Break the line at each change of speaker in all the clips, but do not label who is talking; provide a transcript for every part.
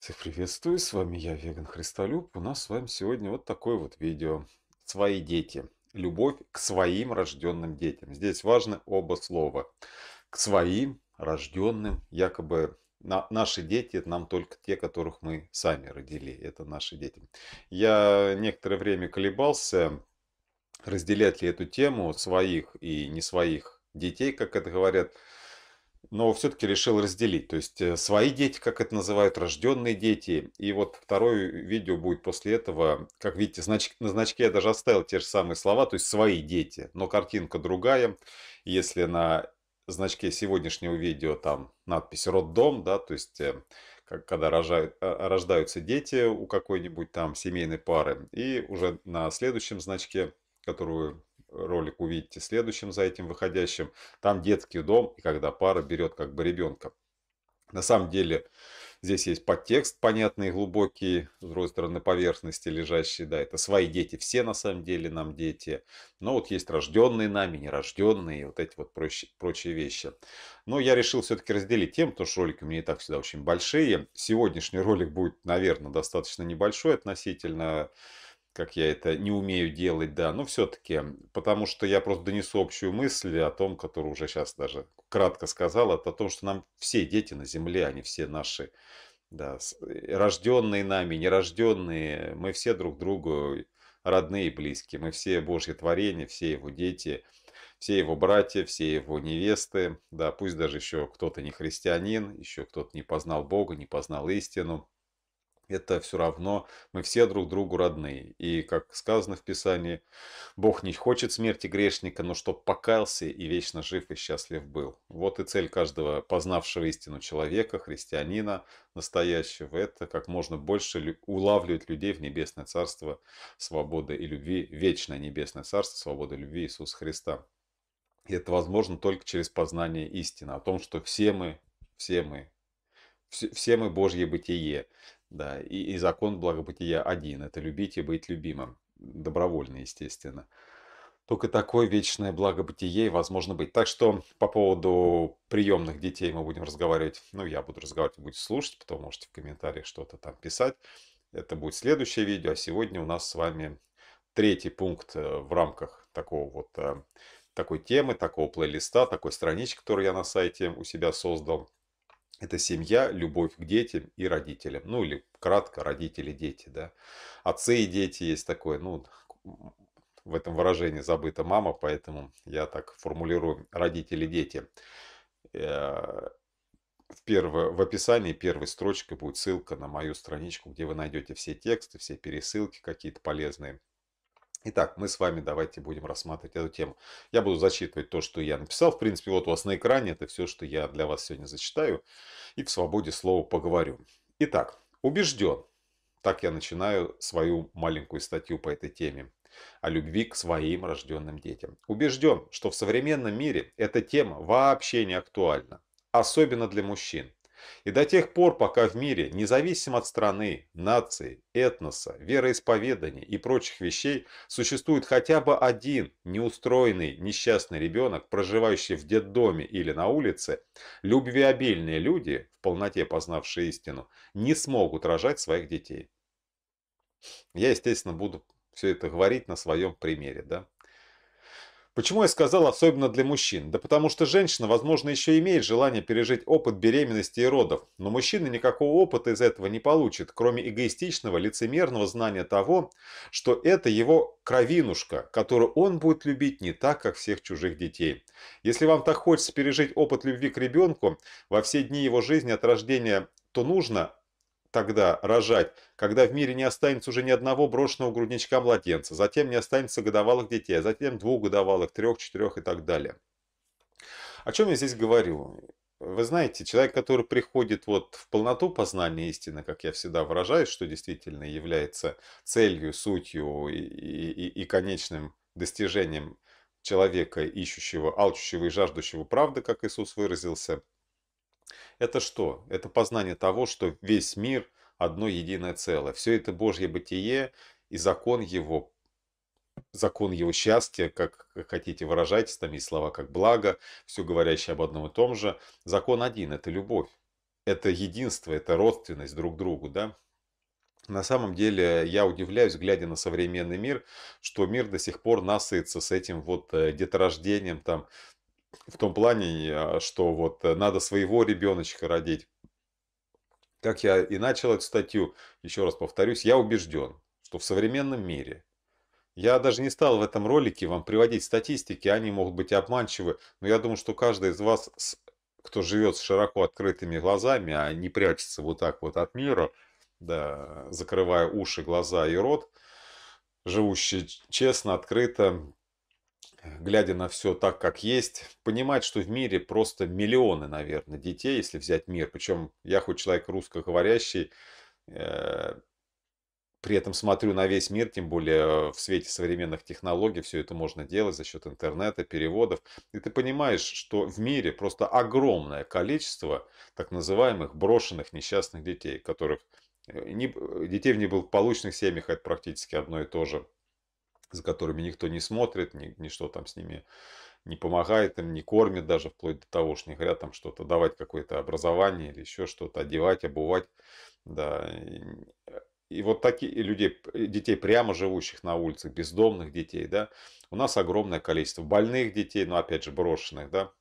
Всех приветствую, с вами я, Веган Христолюб. У нас с вами сегодня вот такое вот видео. Свои дети. Любовь к своим рожденным детям. Здесь важны оба слова. К своим рожденным, якобы на, наши дети это нам только те, которых мы сами родили. Это наши дети. Я некоторое время колебался, разделять ли эту тему своих и не своих детей, как это говорят, но все-таки решил разделить. То есть э, свои дети, как это называют, рожденные дети. И вот второе видео будет после этого. Как видите, знач... на значке я даже оставил те же самые слова, то есть свои дети, но картинка другая. Если на значке сегодняшнего видео там надпись «Роддом», да, то есть э, как, когда рожают, а, рождаются дети у какой-нибудь там семейной пары. И уже на следующем значке, которую ролик увидите следующим за этим выходящим. Там детский дом, и когда пара берет как бы ребенка. На самом деле здесь есть подтекст понятный, глубокий, с другой стороны поверхности лежащий. Да, это свои дети, все на самом деле нам дети. Но вот есть рожденные нами, нерожденные, вот эти вот прочие, прочие вещи. Но я решил все-таки разделить тем, потому что ролики у меня и так всегда очень большие. Сегодняшний ролик будет, наверное, достаточно небольшой относительно как я это не умею делать, да, но все-таки, потому что я просто донесу общую мысль о том, которую уже сейчас даже кратко сказал, это о том, что нам все дети на земле, они все наши, да, э, рожденные нами, нерожденные, мы все друг другу родные и близкие, мы все Божьи творения, все его дети, все его братья, все его невесты, да, пусть даже еще кто-то не христианин, еще кто-то не познал Бога, не познал истину, это все равно мы все друг другу родные. И, как сказано в Писании, Бог не хочет смерти грешника, но чтоб покаялся и вечно жив и счастлив был. Вот и цель каждого познавшего истину человека, христианина настоящего, это как можно больше улавливать людей в небесное царство свободы и любви, вечное небесное царство свободы и любви Иисуса Христа. И это возможно только через познание истины, о том, что все мы, все мы, все мы Божье бытие, да, и, и закон благобытия один – это любить и быть любимым. Добровольно, естественно. Только такое вечное благобытие возможно быть. Так что по поводу приемных детей мы будем разговаривать. Ну, я буду разговаривать, будете слушать, потом можете в комментариях что-то там писать. Это будет следующее видео. А сегодня у нас с вами третий пункт э, в рамках такого вот э, такой темы, такого плейлиста, такой странички, которую я на сайте у себя создал. Это семья, любовь к детям и родителям. Ну или кратко родители, дети, да. Отцы и дети есть такое, ну, в этом выражении забыта мама, поэтому я так формулирую родители, дети. Э, в, первое, в описании первой строчкой будет ссылка на мою страничку, где вы найдете все тексты, все пересылки какие-то полезные Итак, мы с вами давайте будем рассматривать эту тему. Я буду зачитывать то, что я написал. В принципе, вот у вас на экране это все, что я для вас сегодня зачитаю. И в свободе слова поговорю. Итак, убежден. Так я начинаю свою маленькую статью по этой теме о любви к своим рожденным детям. Убежден, что в современном мире эта тема вообще не актуальна, особенно для мужчин. И до тех пор, пока в мире, независимо от страны, нации, этноса, вероисповедания и прочих вещей, существует хотя бы один неустроенный несчастный ребенок, проживающий в детдоме или на улице, любвеобильные люди, в полноте познавшие истину, не смогут рожать своих детей. Я, естественно, буду все это говорить на своем примере, да. Почему я сказал особенно для мужчин? Да потому что женщина, возможно, еще имеет желание пережить опыт беременности и родов, но мужчина никакого опыта из этого не получит, кроме эгоистичного, лицемерного знания того, что это его кровинушка, которую он будет любить не так, как всех чужих детей. Если вам так хочется пережить опыт любви к ребенку во все дни его жизни от рождения, то нужно тогда рожать, когда в мире не останется уже ни одного брошенного грудничка младенца, затем не останется годовалых детей, а затем двух годовалых, трех, четырех и так далее. О чем я здесь говорю? Вы знаете, человек, который приходит вот в полноту познания истины, как я всегда выражаюсь, что действительно является целью, сутью и, и, и конечным достижением человека, ищущего, алчущего и жаждущего правды, как Иисус выразился – это что? Это познание того, что весь мир одно единое целое. Все это Божье бытие и закон его закон его счастья, как хотите выражать там есть слова как благо, все говорящее об одном и том же. Закон один – это любовь, это единство, это родственность друг к другу, да? На самом деле я удивляюсь, глядя на современный мир, что мир до сих пор насытится с этим вот э, деторождением, там, в том плане, а, что вот э, надо своего ребеночка родить. Как я и начал эту статью, еще раз повторюсь, я убежден, что в современном мире, я даже не стал в этом ролике вам приводить статистики, они могут быть обманчивы, но я думаю, что каждый из вас, кто живет с широко открытыми глазами, а не прячется вот так вот от мира, да, закрывая уши, глаза и рот, живущий честно, открыто, глядя на все так, как есть, понимать, что в мире просто миллионы, наверное, детей, если взять мир. Причем я хоть человек русскоговорящий, э, при этом смотрю на весь мир, тем более э, в свете современных технологий все это можно делать за счет интернета, переводов. И ты понимаешь, что в мире просто огромное количество так называемых брошенных несчастных детей, которых э, э, детей в неблагополучных семьях это практически одно и то же за которыми никто не смотрит, ни, ничто там с ними не помогает им, не кормит даже, вплоть до того, что не говорят там что-то, давать какое-то образование или еще что-то, одевать, обувать. Да. И э, вот такие людей, детей прямо живущих на улицах, бездомных детей, да, у нас огромное количество больных детей, но ну, опять же брошенных, да,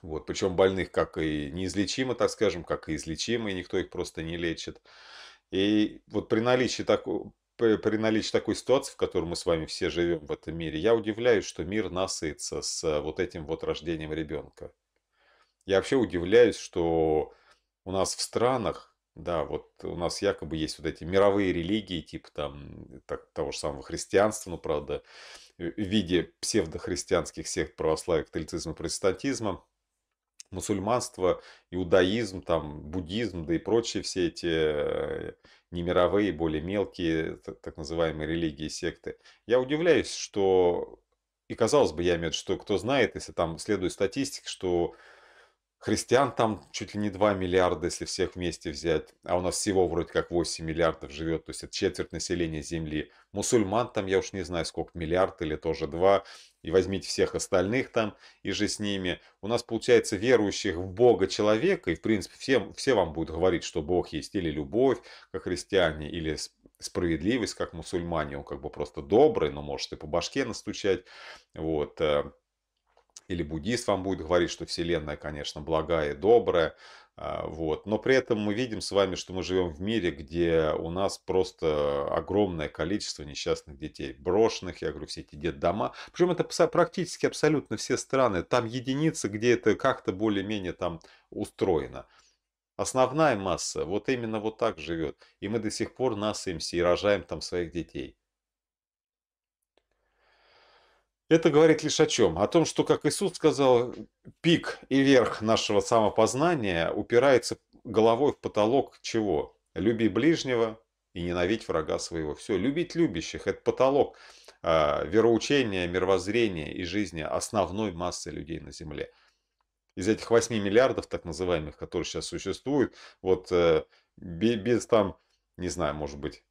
вот, причем больных как и неизлечимы, так скажем, как и излечимые, никто их просто не лечит. И вот при наличии такого, при, наличии такой ситуации, в которой мы с вами все живем в этом мире, я удивляюсь, что мир насытится с э, вот этим вот рождением ребенка. Я вообще удивляюсь, что у нас в странах, да, вот у нас якобы есть вот эти мировые религии, типа там э, так, того же самого христианства, ну правда, в виде псевдохристианских сект православия, католицизма, протестантизма, мусульманство, иудаизм, там, буддизм, да и прочие все эти э, не мировые, более мелкие, так называемые религии, секты. Я удивляюсь, что, и казалось бы, я имею в виду, что кто знает, если там следует статистика, что Христиан там чуть ли не 2 миллиарда, если всех вместе взять, а у нас всего вроде как 8 миллиардов живет, то есть это четверть населения Земли. Мусульман там, я уж не знаю, сколько, миллиард или тоже два, и возьмите всех остальных там, и же с ними. У нас получается верующих в Бога человека, и в принципе всем все вам будут говорить, что Бог есть или любовь, как христиане, или справедливость, как мусульмане, он как бы просто добрый, но может и по башке настучать, вот, э, или буддист вам будет говорить, что Вселенная, конечно, благая и добрая, а, вот. Но при этом мы видим с вами, что мы живем в мире, где у нас просто огромное количество несчастных детей, брошенных, я говорю, все эти детдома. Причем это практически абсолютно все страны. Там единицы, где это как-то более-менее там устроено. Основная масса вот именно вот так живет. И мы до сих пор насаемся и рожаем там своих детей. Это говорит лишь о чем? О том, что, как Иисус сказал, пик и верх нашего самопознания упирается головой в потолок чего? Люби ближнего и ненавидь врага своего. Все, любить любящих – это потолок э, вероучения, мировоззрения и жизни основной массы людей на Земле. Из этих 8 миллиардов, так называемых, которые сейчас существуют, вот э, без там, не знаю, может быть,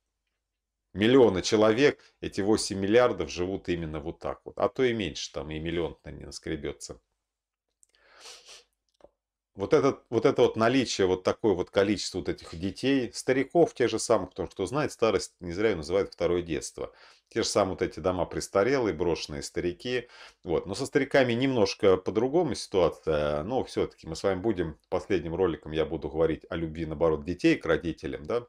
миллионы человек, эти 8 миллиардов живут именно вот так вот. А то и меньше, там и миллион на не наскребется. Вот, этот, вот это вот наличие, вот такое вот количество вот этих детей, стариков те же самых, потому что, кто знает, старость не зря ее называют второе детство. Те же самые вот эти дома престарелые, брошенные старики. Вот. Но со стариками немножко по-другому ситуация. Но все-таки мы с вами будем, последним роликом я буду говорить о любви, наоборот, детей к родителям, да,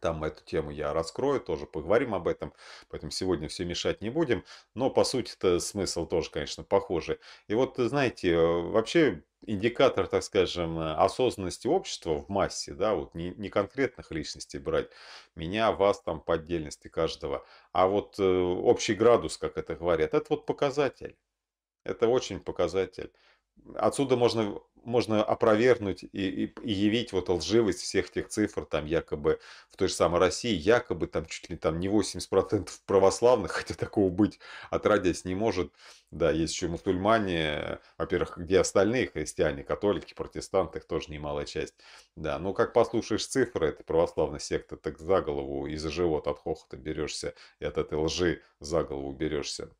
там эту тему я раскрою, тоже поговорим об этом, поэтому сегодня все мешать не будем. Но по сути-то смысл тоже, конечно, похожий. И вот, э, знаете, э, вообще индикатор, так скажем, э, осознанности общества в массе, да, вот не, не конкретных личностей брать, меня, вас там по отдельности каждого, а вот э, общий градус, как это говорят, это вот показатель. Это очень показатель. Отсюда можно можно опровергнуть и, и, и явить вот лживость всех тех цифр, там якобы в той же самой России, якобы там чуть ли там не 80% православных, хотя такого быть отродясь не может. Да, есть еще мусульмане, во-первых, где остальные христиане, католики, протестанты, их тоже немалая часть. Да, но как послушаешь цифры, это православная секта, так за голову и за живот от хохота берешься, и от этой лжи за голову берешься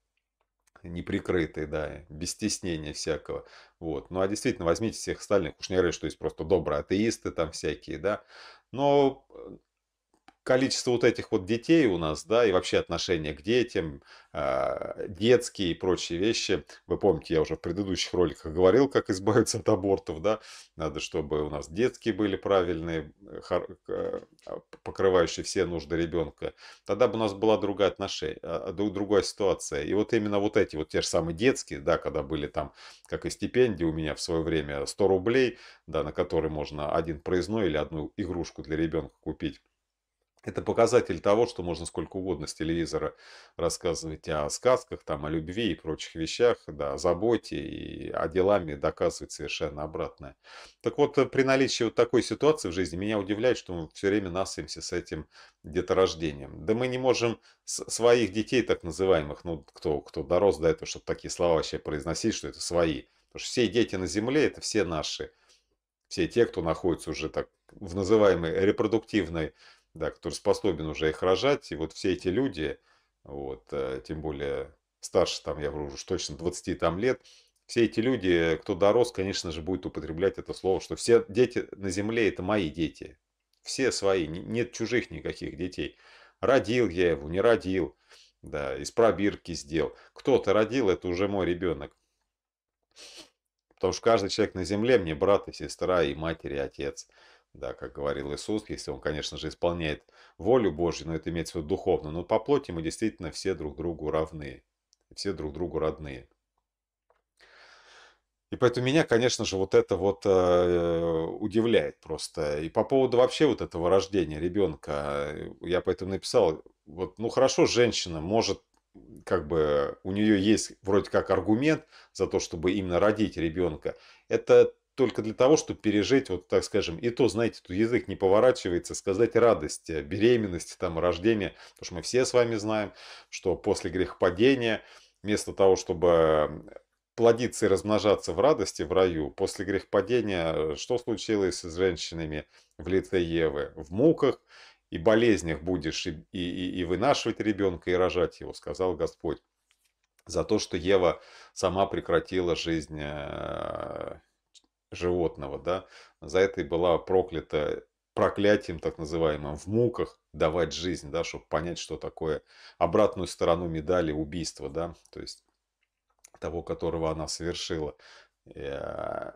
неприкрытый, да, без стеснения всякого. Вот. Ну а действительно, возьмите всех остальных, уж не говорю, что есть просто добрые атеисты там всякие, да. Но э, количество вот этих вот детей у нас, да, и вообще отношение к детям, а, детские и прочие вещи. Вы помните, я уже в предыдущих роликах говорил, как избавиться от абортов, да. Надо, чтобы у нас детские были правильные, э, э, а, покрывающие все нужды ребенка. Тогда бы у нас была другая отношение, а, другая ситуация. И вот именно вот эти вот те же самые детские, да, когда были там, как и стипендии у меня в свое время, 100 рублей, да, на которые можно один проездной или одну игрушку для ребенка купить это показатель того, что можно сколько угодно с телевизора рассказывать о сказках, там, о любви и прочих вещах, да, о заботе и о делами доказывать совершенно обратное. Так вот, э, при наличии вот такой ситуации в жизни меня удивляет, что мы все время насаемся с этим деторождением. Да мы не можем своих детей, так называемых, ну, кто, кто дорос до этого, чтобы такие слова вообще произносить, что это свои. Потому что все дети на земле – это все наши. Все те, кто находится уже так в называемой репродуктивной да, который способен уже их рожать. И вот все эти люди, вот, э, тем более старше, там, я вру, уж точно 20 там лет, все эти люди, кто дорос, конечно же, будет употреблять это слово, что все дети на земле – это мои дети. Все свои, нет чужих никаких детей. Родил я его, не родил, да, из пробирки сделал. Кто-то родил, это уже мой ребенок. Потому что каждый человек на земле мне брат и сестра, и матери, и отец да, как говорил Иисус, если он, конечно же, исполняет волю Божью, но это имеется в виду духовно, но по плоти мы действительно все друг другу равны, все друг другу родные. И поэтому меня, конечно же, вот это вот э, удивляет просто. И по поводу вообще вот этого рождения ребенка, э, я поэтому написал, вот, ну хорошо, женщина может, как бы, у нее есть вроде как аргумент за то, чтобы именно родить ребенка. Это только для того, чтобы пережить, вот так скажем, и то, знаете, тут язык не поворачивается, сказать радость э, беременности, там, рождения, потому что мы все с вами знаем, что после грехопадения, вместо того, чтобы плодиться и размножаться в радости в раю, после грехопадения, э, что случилось с женщинами в лице Евы? В муках и болезнях будешь и, и, и вынашивать ребенка, и рожать его, сказал Господь. За то, что Ева сама прекратила жизнь э, животного, да, за это и была проклята проклятием, так называемым, в муках давать жизнь, да, чтобы понять, что такое обратную сторону медали убийства, да, то есть того, которого она совершила. Э,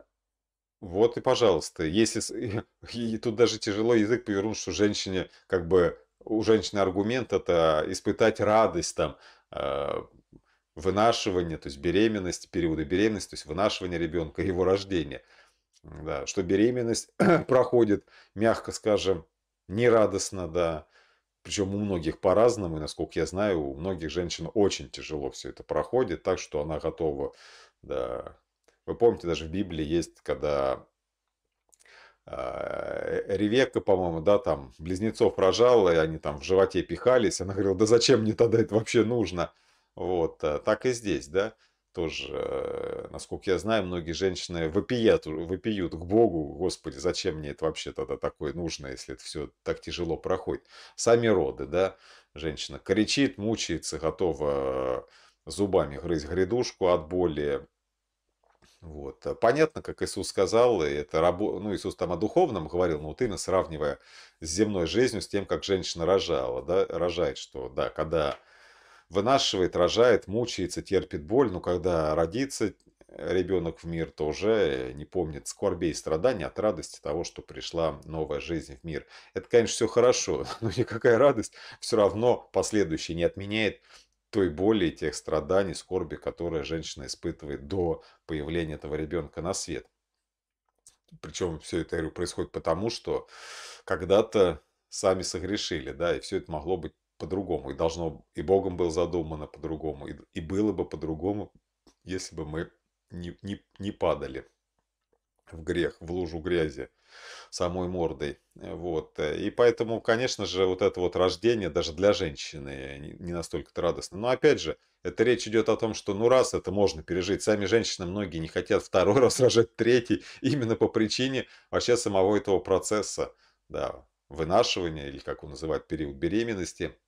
вот и пожалуйста, если и тут даже тяжело язык повернуть, что женщине как бы у женщины аргумент это испытать радость там э, вынашивание, то есть беременность, периоды беременности, то есть вынашивание ребенка, его рождение да, что беременность проходит, мягко скажем, нерадостно, да, причем у многих по-разному, и насколько я знаю, у многих женщин очень тяжело все это проходит, так что она готова, да. Вы помните, даже в Библии есть, когда а, э, Ревека, по-моему, да, там близнецов рожала, и они там в животе пихались. Она говорила, да зачем мне тогда это вообще нужно? Вот, э, так и здесь, да тоже, э, насколько я знаю, многие женщины вопият, выпьют, к Богу, Господи, зачем мне это вообще тогда такое нужно, если это все так тяжело проходит. Сами роды, да, женщина кричит, мучается, готова зубами грызть грядушку от боли. Вот. Э, понятно, как Иисус сказал, это рабо... ну, Иисус там о духовном говорил, но вот именно сравнивая с земной жизнью, с тем, как женщина рожала, да, рожает, что да, когда вынашивает, рожает, мучается, терпит боль, но когда родится ребенок в мир, то уже не помнит скорбей и страданий от радости того, что пришла новая жизнь в мир. Это, конечно, все хорошо, но никакая радость все равно последующая не отменяет той боли и тех страданий, скорби, которые женщина испытывает до появления этого ребенка на свет. Причем все это, я говорю, происходит потому, что когда-то сами согрешили, да, и все это могло быть по-другому. И должно, и Богом было задумано по-другому. И, и было бы по-другому, если бы мы не, не, не падали в грех, в лужу грязи самой мордой. Вот. Э, и поэтому, конечно же, вот это вот рождение даже для женщины не настолько-то радостно. Но опять же, это речь идет о том, что ну раз это можно пережить, сами женщины многие не хотят второй раз рожать третий, именно по причине вообще самого этого процесса, да, вынашивания или как его называют, период беременности –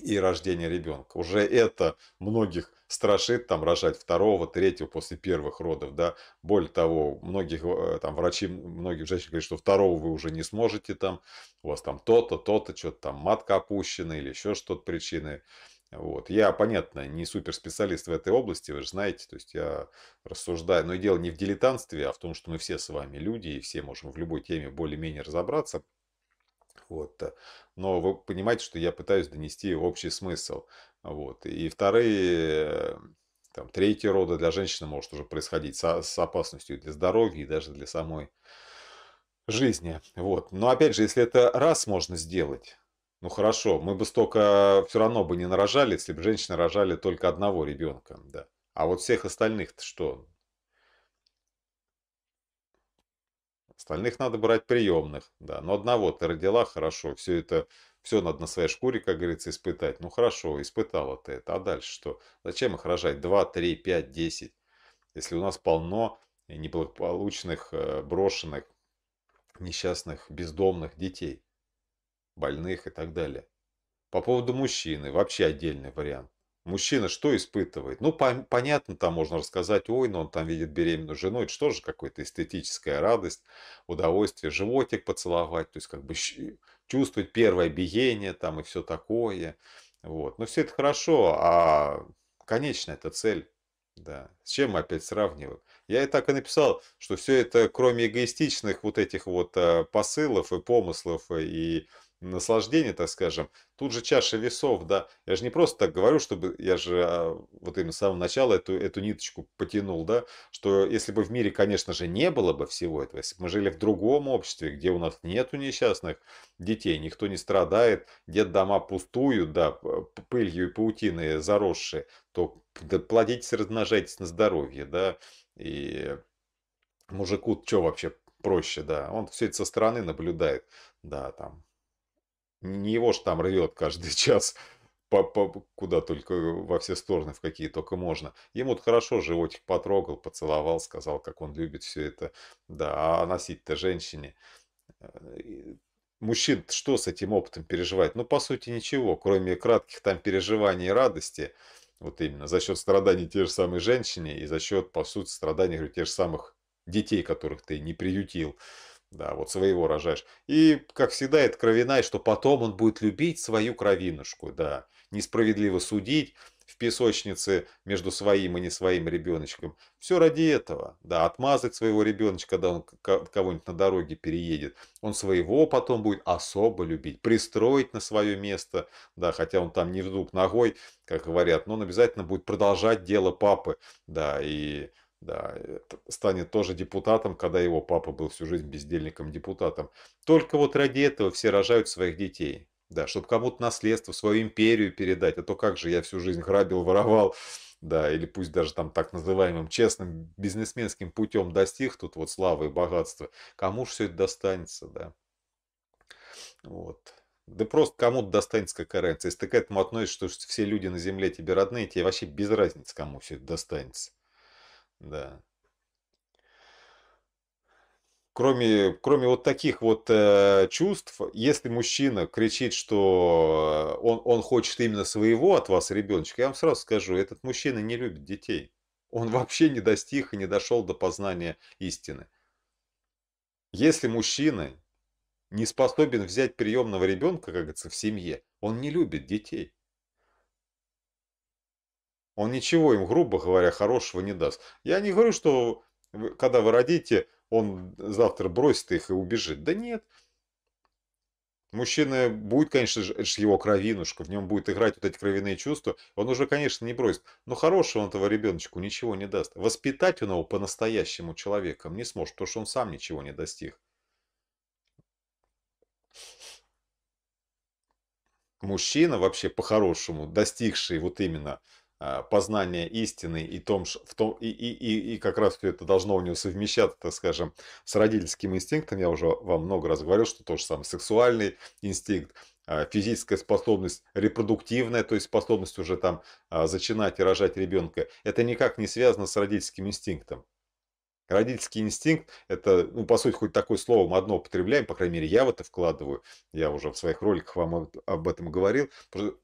и рождение ребенка. Уже это многих страшит там рожать второго, третьего после первых родов, да. Более того, многих э, там врачи, многих женщин говорят, что второго вы уже не сможете там, у вас там то-то, то-то, что-то там матка опущена или еще что-то причины. Вот. Я, понятно, не суперспециалист в этой области, вы же знаете, то есть я рассуждаю, но дело не в дилетантстве, а в том, что мы все с вами люди, и все можем в любой теме более-менее разобраться – вот. Э, но вы понимаете, что я пытаюсь донести общий смысл. Вот. И вторые, эм, там, третьи роды для женщины может уже происходить с, с опасностью для здоровья и даже для самой жизни. Вот. Но опять же, если это раз можно сделать, ну хорошо, мы бы столько все равно бы не нарожали, если бы женщины рожали только одного ребенка, да. А вот всех остальных-то что? Остальных надо брать приемных, да. Но одного ты родила, хорошо, все это, все надо на своей шкуре, как говорится, испытать. Ну хорошо, испытала ты это, а дальше что? Зачем их рожать? 2, 3, 5, 10? Если у нас полно неблагополучных, э, брошенных, несчастных, бездомных детей, больных и так далее. По поводу мужчины, вообще отдельный вариант. Мужчина что испытывает? Ну, по понятно, там можно рассказать, ой, но ну, он там видит беременную жену, это что же какая-то эстетическая радость, удовольствие, животик поцеловать, то есть как бы чувствовать первое биение там и все такое. Вот. Но ну, все это хорошо, а конечная это цель. Да. С чем мы опять сравниваем? Я и так и написал, что все это, кроме эгоистичных вот этих вот э, посылов и помыслов э, и наслаждение, так скажем, тут же чаша весов, да. Я же не просто так говорю, чтобы я же а, вот именно с самого начала эту, эту ниточку потянул, да, что если бы в мире, конечно же, не было бы всего этого, если бы мы жили в другом обществе, где у нас нету несчастных детей, никто не страдает, дед дома пустую, да, пылью и паутиной заросшие, то да, плодитесь, размножайтесь на здоровье, да, и мужику что вообще проще, да, он все это со стороны наблюдает, да, там, не его ж там рвет каждый час по, по, куда только, во все стороны, в какие только можно. Ему -то хорошо животик потрогал, поцеловал, сказал, как он любит все это. Да, а носить-то женщине. Э, Мужчин что с этим опытом переживает Ну, по сути, ничего, кроме кратких там переживаний и радости. Вот именно за счет страданий те же самые женщины и за счет, по сути, страданий говорю, тех же самых детей, которых ты не приютил. Да, вот своего рожаешь. И, как всегда, это кровина, и что потом он будет любить свою кровинушку, да. Несправедливо судить в песочнице между своим и не своим ребеночком. Все ради этого, да, отмазать своего ребеночка, когда он кого-нибудь на дороге переедет. Он своего потом будет особо любить, пристроить на свое место, да, хотя он там не вдруг ногой, как говорят, но он обязательно будет продолжать дело папы, да, и да, станет тоже депутатом, когда его папа был всю жизнь бездельником-депутатом. Только вот ради этого все рожают своих детей. Да, чтобы кому-то наследство, свою империю передать. А то как же я всю жизнь грабил, воровал, да, или пусть даже там так называемым честным бизнесменским путем достиг тут вот славы и богатства. Кому же все это достанется, да? Вот. Да просто кому-то достанется какая разница. Если ты к этому относишься, что все люди на земле тебе родные, тебе вообще без разницы, кому все это достанется. Да. Кроме, кроме вот таких вот э, чувств, если мужчина кричит, что э, он, он хочет именно своего от вас ребеночка, я вам сразу скажу, этот мужчина не любит детей. Он вообще не достиг и не дошел до познания истины. Если мужчина не способен взять приемного ребенка, как говорится, в семье, он не любит детей. Он ничего им, грубо говоря, хорошего не даст. Я не говорю, что когда вы родите, он завтра бросит их и убежит. Да нет. Мужчина будет, конечно же, его кровинушка, в нем будет играть вот эти кровяные чувства. Он уже, конечно, не бросит. Но хорошего он этого ребеночку ничего не даст. Воспитать он его по-настоящему человеком не сможет, потому что он сам ничего не достиг. Мужчина вообще по-хорошему, достигший вот именно а, познания истины и, том, в том, и, и, и, и как раз все это должно у него совмещаться, так скажем, с родительским инстинктом. Я уже вам много раз говорил, что то же самое сексуальный инстинкт, а, физическая способность, репродуктивная, то есть способность уже там а, зачинать и рожать ребенка, это никак не связано с родительским инстинктом. Родительский инстинкт – это, ну, по сути, хоть такое слово мы одно употребляем, по крайней мере, я в это вкладываю, я уже в своих роликах вам об этом говорил,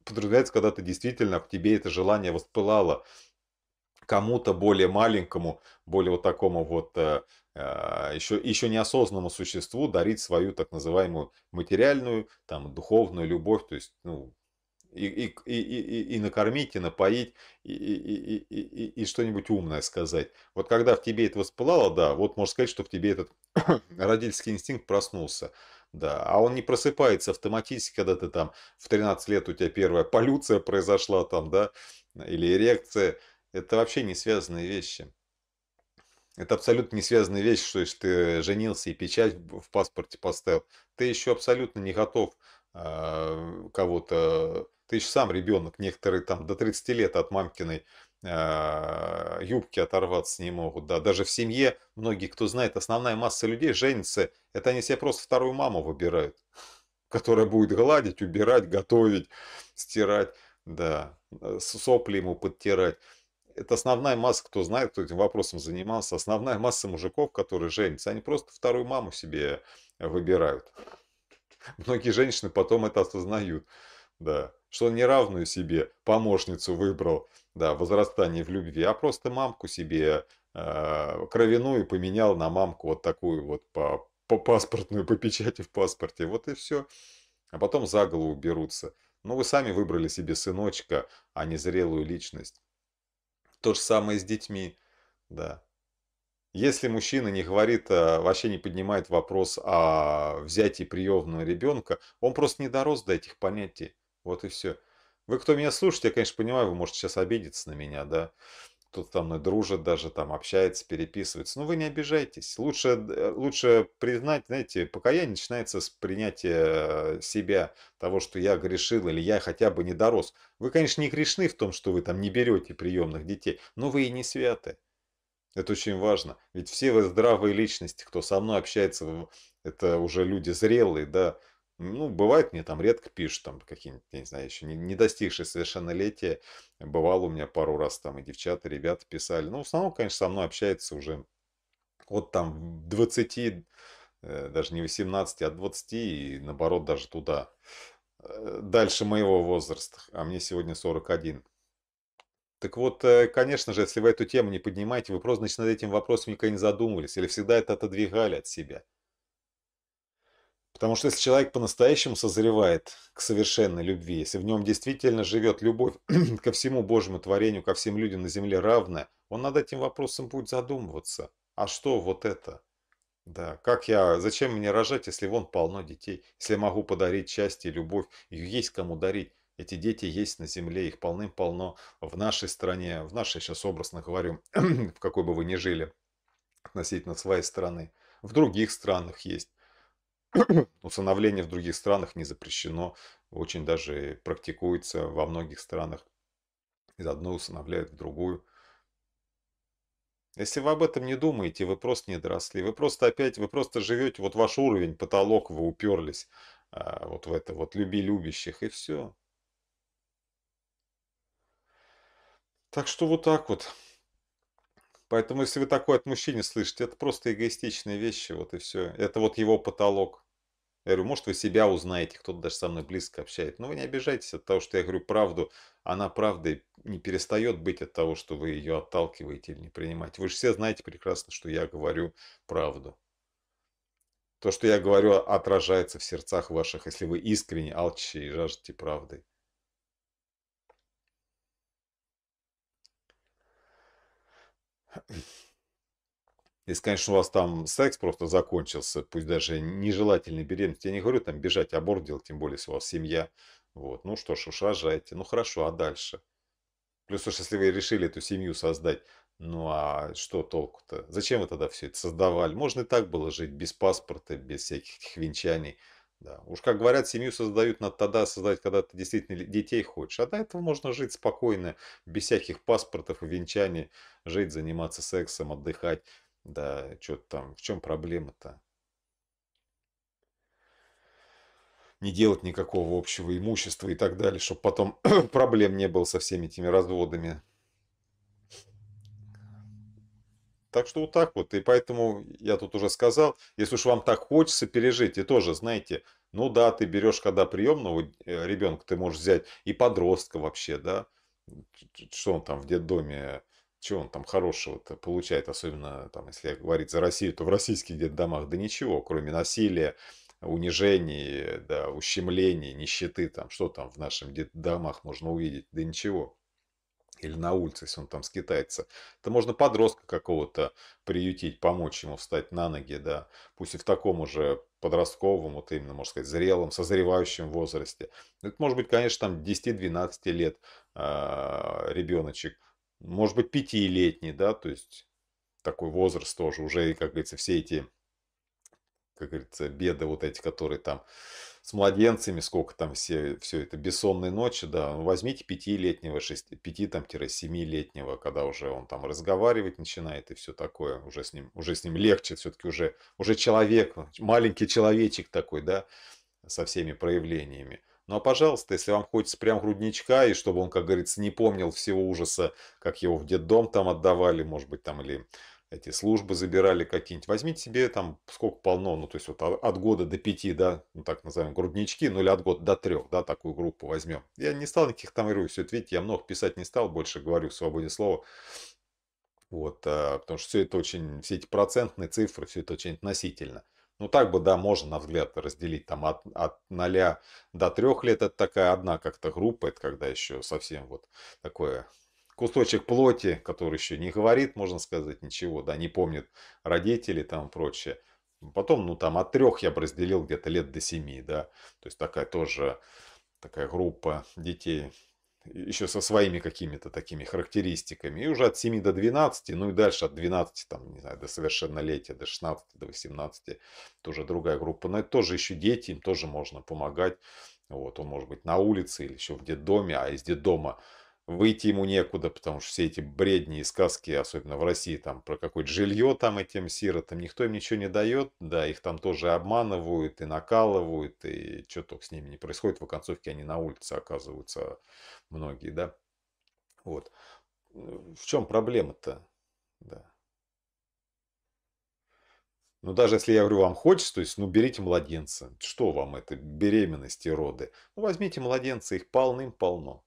подразумевается, когда ты действительно, в тебе это желание воспылало кому-то более маленькому, более вот такому вот еще, э, а, еще неосознанному существу дарить свою так называемую материальную, там, духовную любовь, то есть, ну, и, и, и, и, и накормить, и напоить, и, и, и, и, и что-нибудь умное сказать. Вот когда в тебе это воспылало, да, вот можно сказать, что в тебе этот родительский инстинкт проснулся. Да, а он не просыпается автоматически, когда ты там в 13 лет у тебя первая полюция произошла там, да, или эрекция. Это вообще не связанные вещи. Это абсолютно не связанная вещь, что ты женился и печать в паспорте поставил. Ты еще абсолютно не готов а, кого-то ты же сам ребенок, некоторые там до 30 лет от мамкиной а, юбки оторваться не могут. Да, даже в семье многие, кто знает, основная масса людей женится, это они себе просто вторую маму выбирают, которая будет гладить, убирать, готовить, стирать, да, э, сопли ему подтирать. Это основная масса, кто знает, кто этим вопросом занимался, основная масса мужиков, которые женятся, они просто вторую маму себе выбирают. Многие женщины потом это осознают, да что не равную себе помощницу выбрал, да, возрастание в любви, а просто мамку себе э, кровяную поменял на мамку вот такую вот по, по паспортную, по печати в паспорте, вот и все. А потом за голову берутся. Ну, вы сами выбрали себе сыночка, а не зрелую личность. То же самое с детьми, да. Если мужчина не говорит, э, вообще не поднимает вопрос о взятии приемного ребенка, он просто не дорос до этих понятий. Вот и все. Вы, кто меня слушает, я, конечно, понимаю, вы можете сейчас обидеться на меня, да. Кто-то со мной дружит даже, там, общается, переписывается. Но вы не обижайтесь. Лучше, э, лучше признать, знаете, покаяние начинается с принятия э, себя, того, что я грешил или я хотя бы не дорос. Вы, конечно, не грешны в том, что вы там не берете приемных детей, но вы и не святы. Это очень важно. Ведь все вы здравые личности, кто со мной общается, это уже люди зрелые, да, ну, бывает, мне там редко пишут, там какие-нибудь, я не знаю, еще не, не достигшие совершеннолетия. Бывало у меня пару раз там и девчата, и ребята писали. Ну, в основном, конечно, со мной общается уже от там 20, э, даже не 18, а 20 и наоборот даже туда. Э, дальше моего возраста, а мне сегодня 41. Так вот, э, конечно же, если вы эту тему не поднимаете, вы просто значит, над этим вопросом никогда не задумывались или всегда это отодвигали от себя – Потому что если человек по-настоящему созревает к совершенной любви, если в нем действительно живет любовь ко всему Божьему творению, ко всем людям на земле равная, он над этим вопросом будет задумываться. А что вот это? Да, как я, зачем мне рожать, если вон полно детей, если я могу подарить счастье, любовь, есть кому дарить. Эти дети есть на земле, их полным-полно в нашей стране, в нашей, сейчас образно говорю, в какой бы вы ни жили, относительно своей страны. В других странах есть усыновление в других странах не запрещено, очень даже практикуется во многих странах. Из одной усыновляют в другую. Если вы об этом не думаете, вы просто не доросли, вы просто опять, вы просто живете, вот ваш уровень, потолок, вы уперлись а, вот в это, вот люби любящих, и все. Так что вот так вот. Поэтому, если вы такое от мужчины слышите, это просто эгоистичные вещи, вот и все. Это вот его потолок. Я говорю, может, вы себя узнаете, кто-то даже со мной близко общает. Но вы не обижайтесь от того, что я говорю правду. Она правдой не перестает быть от того, что вы ее отталкиваете или не принимаете. Вы же все знаете прекрасно, что я говорю правду. То, что я говорю, а, отражается в сердцах ваших, если вы искренне алчите и жаждете правды. Если, конечно, у вас там секс просто закончился, пусть даже нежелательный беременность, я не говорю там бежать, аборт делать, тем более, если у вас семья. Вот, ну что ж, уж рожайте. Ну хорошо, а дальше? Плюс уж, если вы решили эту семью создать, ну а что толку-то? Зачем вы тогда все это создавали? Можно и так было жить, без паспорта, без всяких этих венчаний. Да. Уж как говорят, семью создают, надо тогда а создать, когда ты действительно детей хочешь. А до этого можно жить спокойно, без всяких паспортов и венчаний, жить, заниматься сексом, отдыхать. Да, что-то там, в чем проблема-то? Не делать никакого общего имущества и так далее, чтобы потом проблем не было со всеми этими разводами. Так что вот так вот. И поэтому я тут уже сказал, если уж вам так хочется пережить, и тоже, знаете, ну да, ты берешь, когда приемного э, ребенка, ты можешь взять и подростка вообще, да, что он там в детдоме чего он там хорошего-то получает, особенно там, если говорить за Россию, то в российских где-то домах, да ничего, кроме насилия, унижений, да, ущемлений, нищеты, там, что там в наших домах можно увидеть, да ничего или на улице, если он там скитается, то можно подростка какого-то приютить, помочь ему встать на ноги, да, пусть и в таком уже подростковом, вот именно, можно сказать, зрелом, созревающем возрасте. Это может быть, конечно, там 10-12 лет э, ребеночек, может быть, пятилетний, да, то есть такой возраст тоже, уже, как говорится, все эти, как говорится, беды вот эти, которые там с младенцами, сколько там все, все это, бессонные ночи, да, ну, возьмите пятилетнего, шести, пяти там семилетнего, когда уже он там разговаривать начинает и все такое, уже с ним, уже с ним легче, все-таки уже, уже человек, маленький человечек такой, да, со всеми проявлениями. Ну а пожалуйста, если вам хочется прям грудничка, и чтобы он, как говорится, не помнил всего ужаса, как его в детдом там отдавали, может быть, там или эти службы забирали какие-нибудь, возьмите себе там сколько полно, ну то есть вот от года до пяти, да, ну так называем, груднички, ну или от года до трех, да, такую группу возьмем. Я не стал никаких там ирую, все это видите, я много писать не стал, больше говорю в свободе слова. Вот, а, потому что все это очень, все эти процентные цифры, все это очень относительно. Ну, так бы, да, можно, на взгляд, разделить там от, от 0 до 3 лет. Это такая одна как-то группа, это когда еще совсем вот такое кусочек плоти, который еще не говорит, можно сказать, ничего, да, не помнит родители там прочее. Потом, ну, там от трех я бы разделил где-то лет до семи, да. То есть такая тоже, такая группа детей еще со своими какими-то такими характеристиками. И уже от 7 до 12, ну и дальше от 12 там, не знаю, до совершеннолетия, до 16, до 18, тоже другая группа. Но это тоже еще дети, им тоже можно помогать. Вот, он может быть на улице или еще в детдоме, а из детдома выйти ему некуда, потому что все эти бредни и сказки, особенно в России, там про какое-то жилье там этим сиротам, никто им ничего не дает, да, их там тоже обманывают и накалывают, и что только с ними не происходит, в оконцовке они на улице оказываются многие, да. Вот. Ну, в чем проблема-то? Да. Ну, даже если я говорю, вам хочется, то есть, ну, берите младенца. Что вам это, беременности, роды? Ну, возьмите младенца, их полным-полно.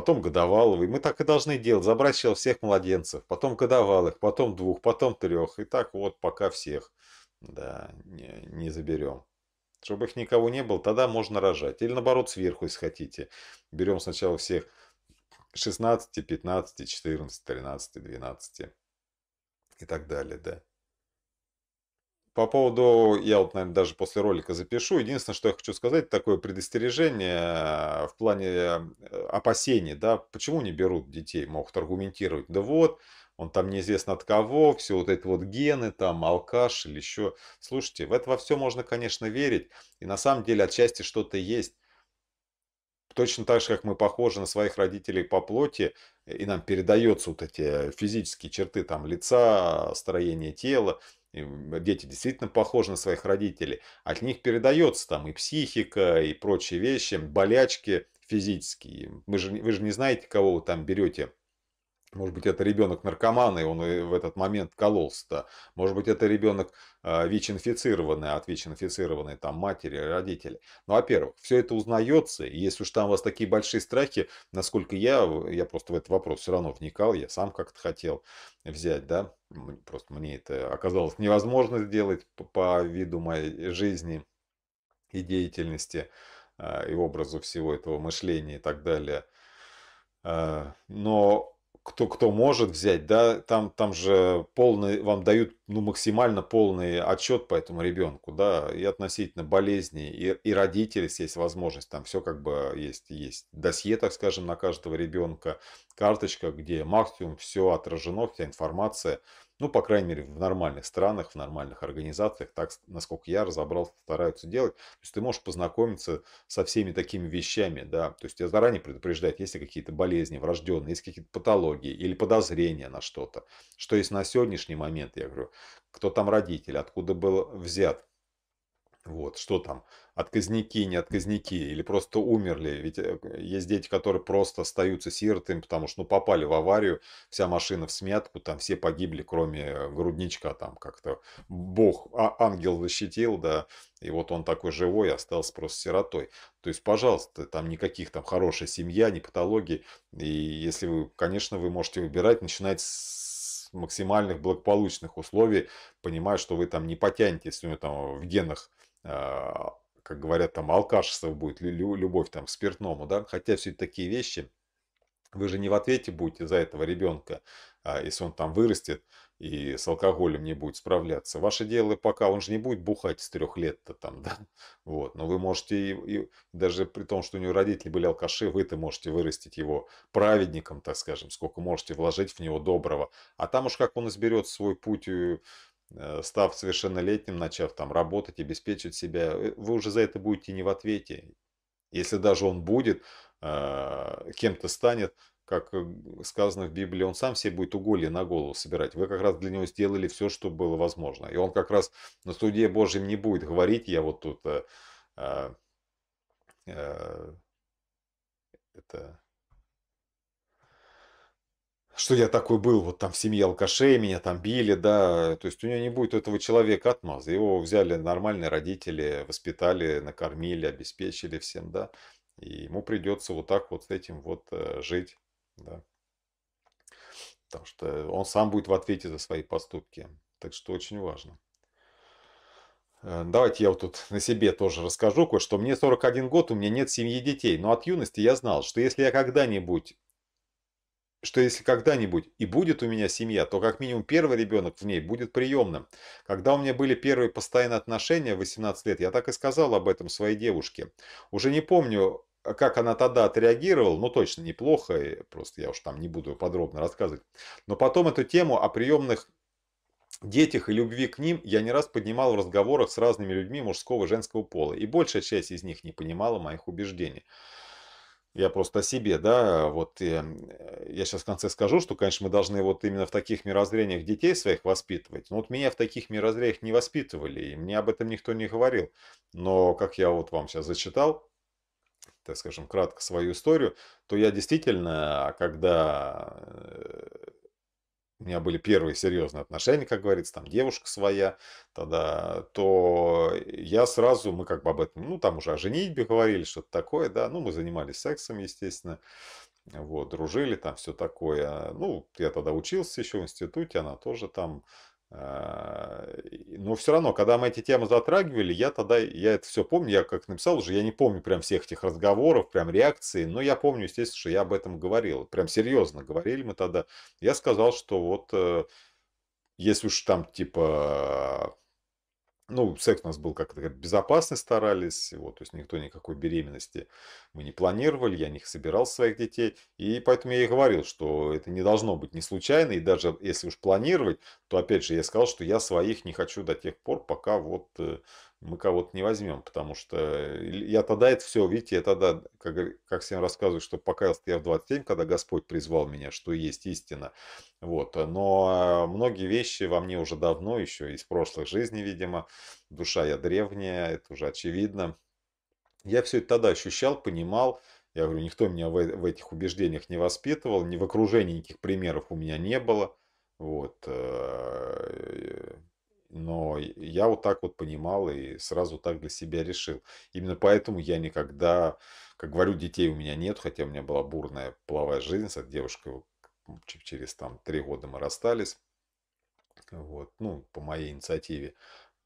потом годовалого. И мы так и должны делать, забрать сейчас всех младенцев, потом годовалых, потом двух, потом трех. И так вот пока всех да, не, не заберем. Чтобы их никого не было, тогда можно рожать. Или наоборот, сверху, если хотите. Берем сначала всех 16, 15, 14, 13, 12 и так далее, да. По поводу, я вот, наверное, даже после ролика запишу. Единственное, что я хочу сказать, такое предостережение э, в плане э, опасений, да, почему не берут детей, могут аргументировать. Да вот, он там неизвестно от кого, все вот это вот гены, там алкаш или еще. Слушайте, в это во все можно, конечно, верить, и на самом деле отчасти что-то есть. Точно так же, как мы похожи на своих родителей по плоти, и нам передаются вот эти э, физические черты там лица, строение тела, дети действительно похожи на своих родителей, от них передается там и психика, и прочие вещи, болячки физические. Вы же, вы же не знаете, кого вы там берете может быть, это ребенок наркоман, и он э, в этот момент кололся-то. Может быть, это ребенок а, ВИЧ-инфицированный, а от ВИЧ-инфицированной там матери, родители. Ну, во-первых, все это узнается, и если уж там у вас такие большие страхи, насколько я, я просто в этот вопрос все равно вникал, я сам как-то хотел взять, да, просто мне это оказалось невозможно сделать по, по виду моей жизни и деятельности, а, и образу всего этого мышления и так далее. Но кто, кто может взять, да, там, там же полный, вам дают ну, максимально полный отчет по этому ребенку, да, и относительно болезни, и, и родители есть возможность, там все как бы есть, есть досье, так скажем, на каждого ребенка, карточка, где максимум все отражено, вся информация, ну, по крайней мере, в нормальных странах, в нормальных организациях, так, насколько я разобрал, стараются делать. То есть ты можешь познакомиться со всеми такими вещами, да. То есть тебя заранее предупреждают, есть ли какие-то болезни врожденные, есть какие-то патологии или подозрения на что-то. Что есть на сегодняшний момент, я говорю, кто там родитель, откуда был взят, вот, что там, отказники, не отказники, или просто умерли. Ведь э, есть дети, которые просто остаются сиротами, потому что, ну, попали в аварию, вся машина в смятку, там все погибли, кроме э, грудничка, там как-то бог, а, ангел защитил, да, и вот он такой живой, остался просто сиротой. То есть, пожалуйста, там никаких там хорошая семья, не патологии. И если вы, конечно, вы можете выбирать, начинать с максимальных благополучных условий, понимая, что вы там не потянете, если у него там в генах а, как говорят, там алкашество будет, любовь там к спиртному, да, хотя все такие вещи, вы же не в ответе будете за этого ребенка, а, если он там вырастет и с алкоголем не будет справляться. Ваше дело пока, он же не будет бухать с трех лет-то там, да, вот, но вы можете, и, и, даже при том, что у него родители были алкаши, вы-то можете вырастить его праведником, так скажем, сколько можете вложить в него доброго, а там уж как он изберет свой путь э, Э, став совершеннолетним, начав там работать, обеспечивать себя, э, вы уже за это будете не в ответе. Если даже он будет, э, кем-то станет, как сказано в Библии, он сам себе будет уголье на голову собирать. Вы как раз для него сделали все, что было возможно. И он как раз на суде Божьем не будет говорить, я вот тут... это что я такой был, вот там в семье алкашей, меня там били, да, то есть у него не будет этого человека отмаза. Его взяли нормальные родители, воспитали, накормили, обеспечили всем, да, и ему придется вот так вот с этим вот э, жить, да. Потому что он сам будет в ответе за свои поступки. Так что очень важно. Э, давайте я вот тут на себе тоже расскажу кое-что. Мне 41 год, у меня нет семьи детей. Но от юности я знал, что если я когда-нибудь что если когда-нибудь и будет у меня семья, то как минимум первый ребенок в ней будет приемным. Когда у меня были первые постоянные отношения в 18 лет, я так и сказал об этом своей девушке. Уже не помню, э, как она тогда отреагировала, ну точно неплохо, э, просто я уж там не буду подробно рассказывать. Но потом эту тему о приемных детях и любви к ним я не раз поднимал в разговорах с разными людьми мужского и женского пола, и большая часть из них не понимала моих убеждений я просто о себе, да, вот эм, э, я, я сейчас в конце скажу, что, конечно, мы должны вот именно в таких мирозрениях детей своих воспитывать. Но вот меня в таких мирозрениях не воспитывали, и мне об этом никто не говорил. Но как я вот вам сейчас зачитал, так скажем, кратко свою историю, то я действительно, когда э, у меня были первые серьезные отношения, как говорится, там девушка своя, тогда, то я сразу, мы как бы об этом, ну, там уже о женитьбе говорили, что-то такое, да, ну, мы занимались сексом, естественно, вот, дружили, там все такое. А, ну, я тогда учился еще в институте, она тоже там а, но все равно, когда мы эти темы затрагивали, я тогда, я это все помню, я как написал уже, я не помню прям всех этих разговоров, прям реакции, но я помню, естественно, что я об этом говорил, прям серьезно говорили мы тогда. Я сказал, что вот э, если уж там типа ну, секс у нас был как-то безопасный, старались, вот, то есть никто никакой беременности мы не планировали, я не собирал своих детей, и поэтому я и говорил, что это не должно быть не случайно, и даже если уж планировать, то опять же я сказал, что я своих не хочу до тех пор, пока вот э, мы кого-то не возьмем, потому что э, я тогда это все, видите, я тогда, как, как всем рассказываю, что покаялся я в 27, когда Господь призвал меня, что есть истина. Вот. Э, но многие вещи во мне уже давно, еще из прошлых жизней, видимо, душа я древняя, это уже очевидно. Я все это тогда ощущал, понимал, я говорю, никто меня в, в этих убеждениях не воспитывал, ни в окружении никаких примеров у меня не было. Вот. Э, но я вот так вот понимал и сразу так для себя решил. Именно поэтому я никогда, как говорю, детей у меня нет, хотя у меня была бурная половая жизнь с этой девушкой. Через там три года мы расстались. Вот, ну, по моей инициативе.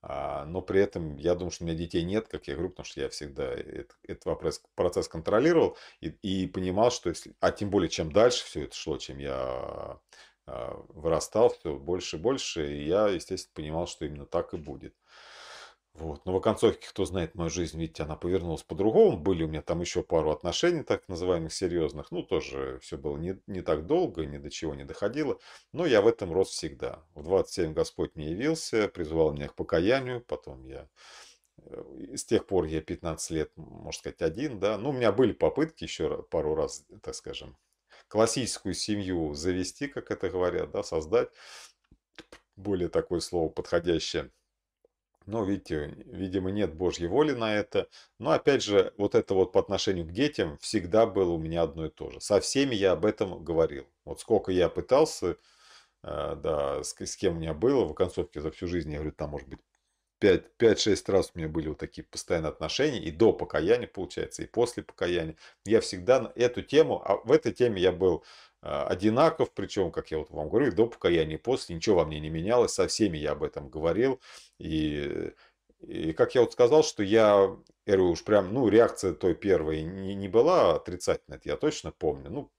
А, но при этом я думаю, что у меня детей нет, как я говорю, потому что я всегда этот, этот вопрос, процесс контролировал и, и понимал, что если, а тем более чем дальше все это шло, чем я а, вырастал все больше и больше, и я, естественно, понимал, что именно так и будет. Вот. Но в оконцовке, кто знает мою жизнь, видите, она повернулась по-другому. Были у меня там еще пару отношений, так называемых, серьезных. Ну, тоже все было не, не так долго, ни до чего не доходило. Но я в этом рос всегда. В 27 Господь мне явился, призвал меня к покаянию. Потом я... Э, с тех пор я 15 лет, можно сказать, один, да. Ну, у меня были попытки еще пару раз, так скажем, классическую семью завести, как это говорят, да, создать, более такое слово подходящее. Но, видите, э, видимо, нет Божьей воли на это. Но, опять же, вот это вот по отношению к детям всегда было у меня одно и то же. Со всеми я об этом говорил. Вот сколько я пытался, э, да, с, с кем у меня было, в концовке за всю жизнь, я говорю, там, может быть, 5-6 раз у меня были вот такие постоянные отношения, и до покаяния, получается, и после покаяния. Я всегда эту тему, а в этой теме я был а, одинаков, причем, как я вот вам говорю, до покаяния, и после, ничего во мне не менялось, со всеми я об этом говорил, и, и как я вот сказал, что я, я говорю, уж прям, ну, реакция той первой не, не была отрицательной, это я точно помню, ну,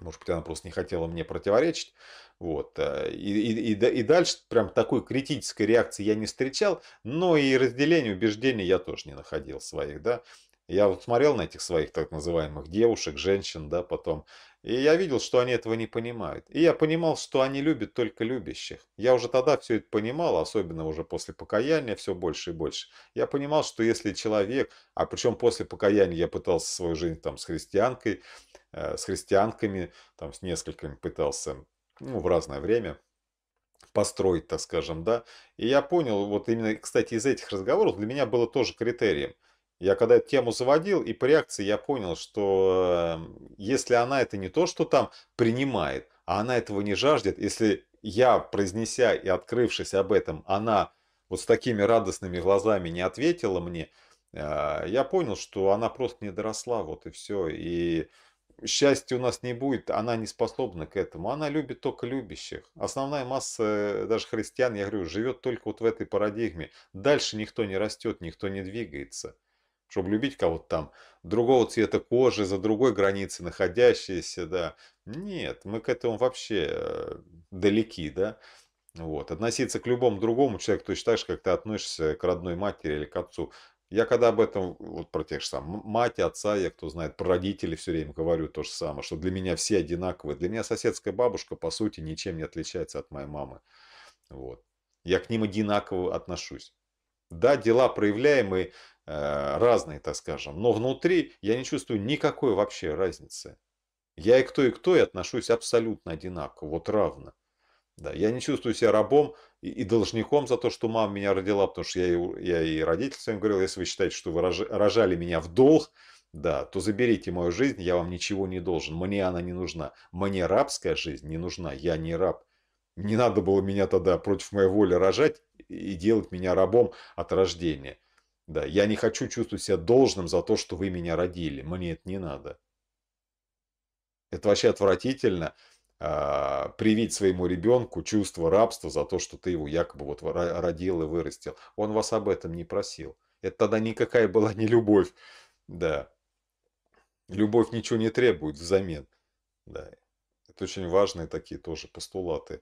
может быть, она просто не хотела мне противоречить. Вот. Э, и, и, и, и дальше прям такой критической реакции я не встречал, но и разделение убеждений я тоже не находил своих, да. Я вот смотрел на этих своих так называемых девушек, женщин, да, потом и я видел, что они этого не понимают. И я понимал, что они любят только любящих. Я уже тогда все это понимал, особенно уже после покаяния все больше и больше. Я понимал, что если человек, а причем после покаяния я пытался свою жизнь там с христианкой, э, с христианками, там с несколькими пытался, ну, в разное время построить, так скажем, да. И я понял, вот именно, кстати, из этих разговоров для меня было тоже критерием – я когда эту тему заводил, и по реакции я понял, что эм, если она это не то, что там принимает, а она этого не жаждет, если я, произнеся и открывшись об этом, она вот с такими радостными глазами не ответила мне, а, я понял, что она просто не доросла, вот и все. И счастья у нас не будет, она не способна к этому. Она любит только любящих. Основная масса э, даже христиан, я говорю, живет только вот в этой парадигме. Дальше никто не растет, никто не двигается чтобы любить кого-то там другого цвета кожи, за другой границей находящиеся, да. Нет, мы к этому вообще э, далеки, да. Вот. Относиться к любому другому человеку точно так же, как ты относишься к родной матери или к отцу. Я когда об этом, вот про тех же самых, мать, отца, я кто знает, про родителей все время говорю то же самое, что для меня все одинаковые. Для меня соседская бабушка, по сути, ничем не отличается от моей мамы. Вот. Я к ним одинаково отношусь. Да, дела проявляемые Э, разные, так скажем, но внутри я не чувствую никакой вообще разницы. Я и кто и кто и отношусь абсолютно одинаково, вот равно. Да, я не чувствую себя рабом и, и должником за то, что мама меня родила, потому что я, и я и родителям своим говорил, если вы считаете, что вы рож, рожали меня в долг, да, то заберите мою жизнь, я вам ничего не должен, мне она не нужна. Мне рабская жизнь не нужна, я не раб. Не надо было меня тогда против моей воли рожать и делать меня рабом от рождения. Да, я не хочу чувствовать себя должным за то, что вы меня родили. Мне это не надо. Это вообще отвратительно э, привить своему ребенку чувство рабства за то, что ты его якобы вот родил и вырастил. Он вас об этом не просил. Это тогда никакая была не любовь. Да. Любовь ничего не требует взамен. Да. Это очень важные такие тоже постулаты.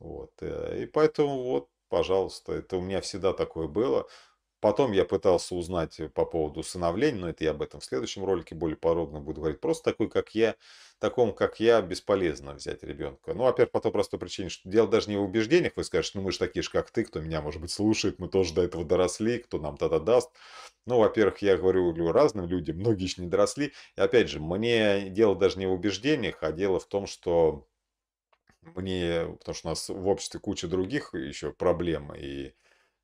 Вот. Э, и поэтому вот, пожалуйста, это у меня всегда такое было. Потом я пытался узнать э, по поводу усыновления, но это я об этом в следующем ролике более подробно буду говорить. Просто такой, как я, такому, как я, бесполезно взять ребенка. Ну, во-первых, по той простой причине, что дело даже не в убеждениях. Вы скажете, ну, мы же такие же, как ты, кто меня, может быть, слушает, мы тоже до этого доросли, кто нам тогда даст. Ну, во-первых, я говорю разным людям, многие еще не доросли. И опять же, мне дело даже не в убеждениях, а дело в том, что мне, потому что у нас в обществе куча других еще проблем, и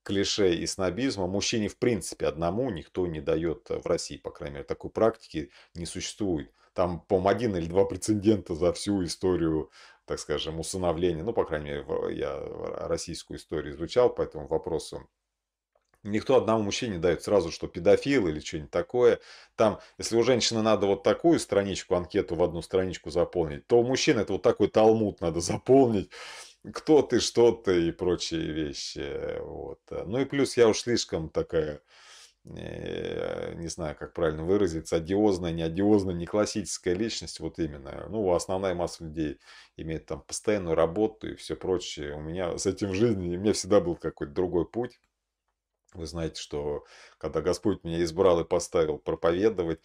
клише и снобизма. Мужчине в принципе одному никто не дает э, в России, по крайней мере, такой практики не существует. Там, по-моему, один или два прецедента за всю историю, так скажем, усыновления. Ну, по крайней мере, я российскую историю изучал по этому вопросу. Никто одному мужчине не дает сразу, что педофил или что-нибудь такое. Там, если у женщины надо вот такую страничку, анкету в одну страничку заполнить, то у мужчины это вот такой талмуд надо заполнить кто ты, что ты и прочие вещи. Вот. Ну и плюс я уж слишком такая, э, не знаю, как правильно выразиться, одиозная, не одиозная, не классическая личность, вот именно. Ну, основная масса людей имеет там постоянную работу и все прочее. У меня с этим в жизни, у меня всегда был какой-то другой путь. Вы знаете, что когда Господь меня избрал и поставил проповедовать,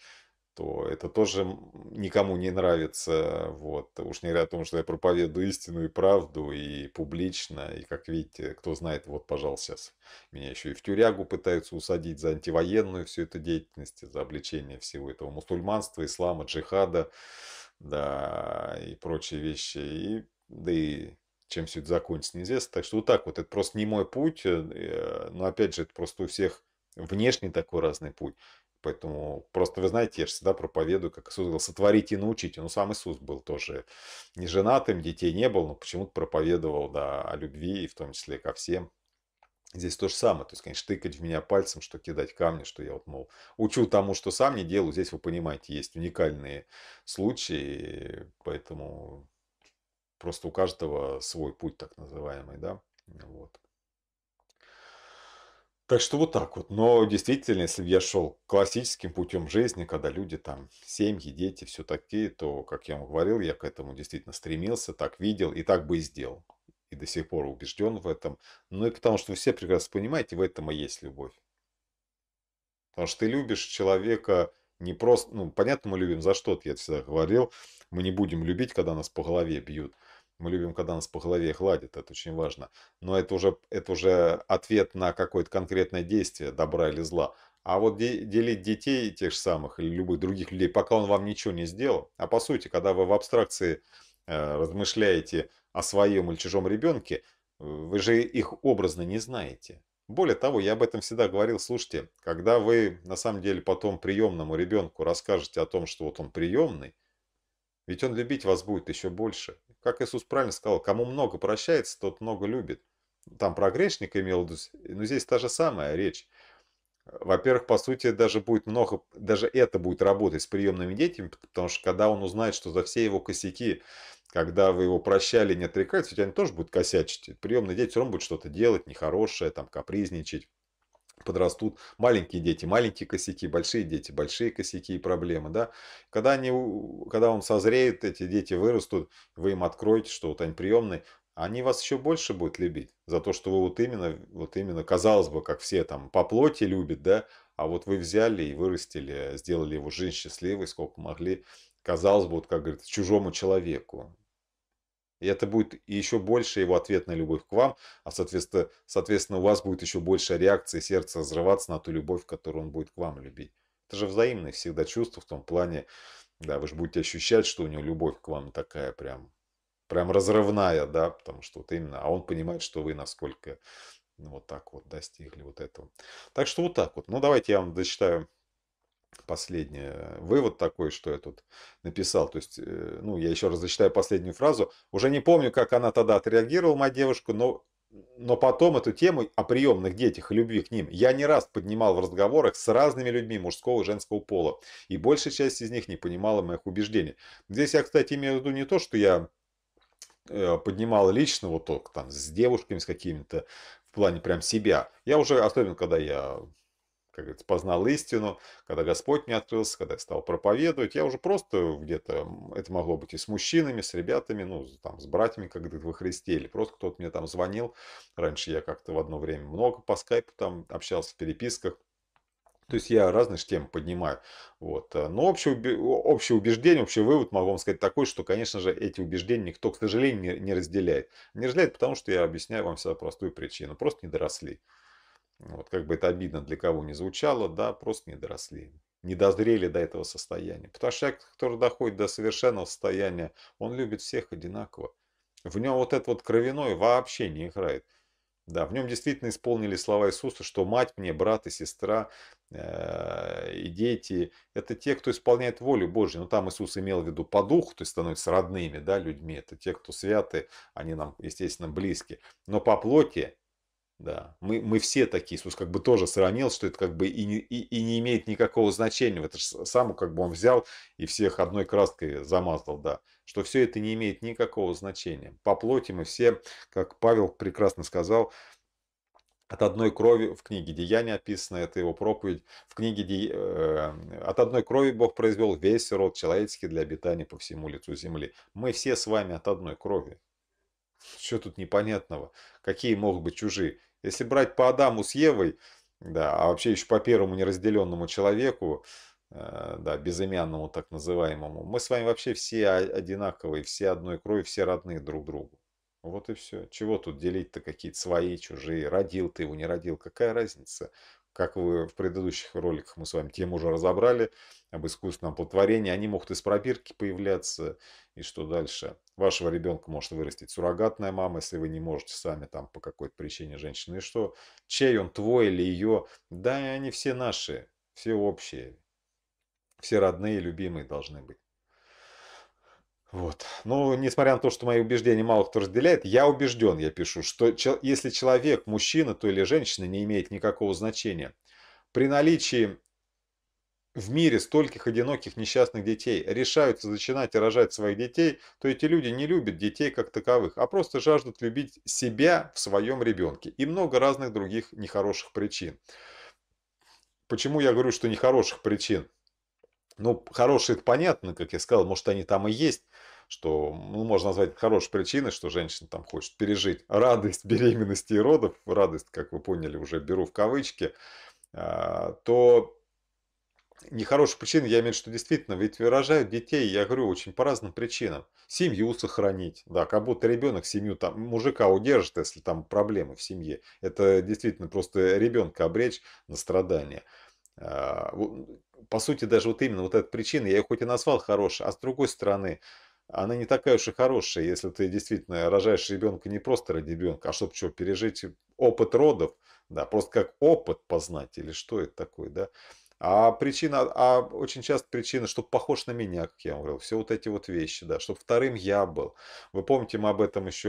то это тоже никому не нравится. Вот. Уж не говоря о том, что я проповедую истину и правду, и публично, и, как видите, кто знает, вот, пожалуйста, сейчас меня еще и в тюрягу пытаются усадить за антивоенную всю эту деятельность, за обличение всего этого мусульманства, ислама, джихада, да, и прочие вещи. И, да и чем все это закончится, неизвестно. Так что вот так вот, это просто не мой путь, э, э, но опять же, это просто у всех внешний такой разный путь. Поэтому просто вы знаете, я же всегда проповедую, как Иисус говорил, сотворите и научите. Ну, сам Иисус был тоже не женатым, детей не был, но почему-то проповедовал да, о любви, и в том числе ко всем. Здесь то же самое. То есть, конечно, тыкать в меня пальцем, что кидать камни, что я вот, мол, учу тому, что сам не делаю. Здесь, вы понимаете, есть уникальные случаи, поэтому просто у каждого свой путь, так называемый, да, вот. Так что вот так вот. Но действительно, если бы я шел классическим путем жизни, когда люди там, семьи, дети, все такие, то, как я вам говорил, я к этому действительно стремился, так видел и так бы и сделал. И до сих пор убежден в этом. Ну и потому что вы все прекрасно понимаете, в этом и есть любовь. Потому что ты любишь человека не просто... Ну, понятно, мы любим за что-то, я всегда говорил. Мы не будем любить, когда нас по голове бьют. Мы любим, когда нас по голове гладят, это очень важно. Но это уже, это уже ответ на какое-то конкретное действие, добра или зла. А вот делить детей тех же самых или любых других людей, пока он вам ничего не сделал. А по сути, когда вы в абстракции э, размышляете о своем или чужом ребенке, вы же их образно не знаете. Более того, я об этом всегда говорил, слушайте, когда вы на самом деле потом приемному ребенку расскажете о том, что вот он приемный, ведь он любить вас будет еще больше. Как Иисус правильно сказал, кому много прощается, тот много любит. Там про грешника имел, но здесь та же самая речь. Во-первых, по сути, даже будет много, даже это будет работать с приемными детьми, потому что когда он узнает, что за все его косяки, когда вы его прощали, не отрекаетесь, ведь они тоже будут косячить. Приемный дети все равно будет что-то делать, нехорошее, там, капризничать подрастут маленькие дети, маленькие косяки, большие дети, большие косяки и проблемы, да. Когда, они, когда он созреет, эти дети вырастут, вы им откроете, что вот они приемные, они вас еще больше будут любить за то, что вы вот именно, вот именно, казалось бы, как все там по плоти любят, да, а вот вы взяли и вырастили, сделали его жизнь счастливой, сколько могли, казалось бы, вот как говорится чужому человеку. И это будет еще больше его ответ на любовь к вам, а соответственно, соответственно у вас будет еще больше реакции сердца взрываться на ту любовь, которую он будет к вам любить. Это же взаимное всегда чувство в том плане, да, вы же будете ощущать, что у него любовь к вам такая прям, прям разрывная, да, потому что вот именно, а он понимает, что вы насколько ну, вот так вот достигли вот этого. Так что вот так вот. Ну, давайте я вам дочитаю последний э, вывод такой, что я тут написал. То есть, э, ну, я еще раз зачитаю последнюю фразу. Уже не помню, как она тогда отреагировала, моя девушка, но, но потом эту тему о приемных детях и любви к ним я не раз поднимал в разговорах с разными людьми мужского и женского пола. И большая часть из них не понимала моих убеждений. Здесь я, кстати, имею в виду не то, что я э, поднимал лично вот только там, с девушками, с какими-то, в плане прям себя. Я уже, особенно когда я как говорится, познал истину, когда Господь мне открылся, когда я стал проповедовать, я уже просто где-то, это могло быть и с мужчинами, с ребятами, ну, там, с братьями, когда во Христе, или просто кто-то мне там звонил, раньше я как-то в одно время много по скайпу там общался в переписках, то есть я разные же темы поднимаю. Вот. Э, но общее, общее убеждение, общий вывод могу вам сказать такой, что, конечно же, эти убеждения никто, к сожалению, не, не разделяет. Не разделяет, потому что я объясняю вам всегда простую причину. Просто не доросли. Вот, как бы это обидно для кого не звучало, да, просто не доросли, не дозрели до этого состояния. Потому что человек, который доходит до совершенного состояния, он любит всех одинаково. В нем вот этот вот кровяное вообще не играет. Да, в нем действительно исполнили слова Иисуса, что мать мне, брат и сестра э, и дети – это те, кто исполняет волю Божью. Но ну, там Иисус имел в виду по духу, то есть становятся родными да, людьми. Это те, кто святы, они нам, естественно, близки. Но по плоти да, мы, мы все такие. Иисус как бы тоже сравнил, что это как бы и не, и, и не имеет никакого значения. Это же сам как бы он взял и всех одной краской замазал, да. Что все это не имеет никакого значения. По плоти мы все, как Павел прекрасно сказал, от одной крови, в книге Деяния описано, это его проповедь, в книге Де... Э, от одной крови Бог произвел весь род человеческий для обитания по всему лицу земли. Мы все с вами от одной крови. Что тут непонятного? Какие могут быть чужие? Если брать по Адаму с Евой, да, а вообще еще по первому неразделенному человеку, э, да, безымянному так называемому, мы с вами вообще все одинаковые, все одной крови, все родные друг другу. Вот и все. Чего тут делить-то какие-то свои, чужие? Родил ты его, не родил. Какая разница? как вы в предыдущих роликах мы с вами тему уже разобрали, об искусственном оплодотворении, они могут из пробирки появляться, и что дальше? Вашего ребенка может вырастить суррогатная мама, если вы не можете сами там по какой-то причине женщины, и что? Чей он, твой или ее? Да, они все наши, все общие, все родные, и любимые должны быть. Вот. Ну, несмотря на то, что мои убеждения мало кто разделяет, я убежден, я пишу, что если человек, мужчина, то или женщина, не имеет никакого значения. При наличии в мире стольких одиноких несчастных детей решаются зачинать и рожать своих детей, то эти люди не любят детей как таковых, а просто жаждут любить себя в своем ребенке и много разных других нехороших причин. Почему я говорю, что нехороших причин? Ну, хорошие это понятно, как я сказал, может они там и есть, что ну, можно назвать хорошей причиной, что женщина там хочет пережить радость беременности и родов, радость, как вы поняли, уже беру в кавычки, а, то нехорошая причина, я имею в виду, что действительно, ведь выражают детей, я говорю, очень по разным причинам. Семью сохранить, да, как будто ребенок семью, там, мужика удержит, если там проблемы в семье. Это действительно просто ребенка обречь на страдания. А, по сути, даже вот именно вот эта причина, я ее хоть и назвал хорошей, а с другой стороны, она не такая уж и хорошая, если ты действительно рожаешь ребенка не просто ради ребенка, а чтобы что, пережить опыт родов, да, просто как опыт познать или что это такое, да. А причина, а очень часто причина, чтобы похож на меня, как я говорил, все вот эти вот вещи, да, чтобы вторым я был. Вы помните, мы об этом еще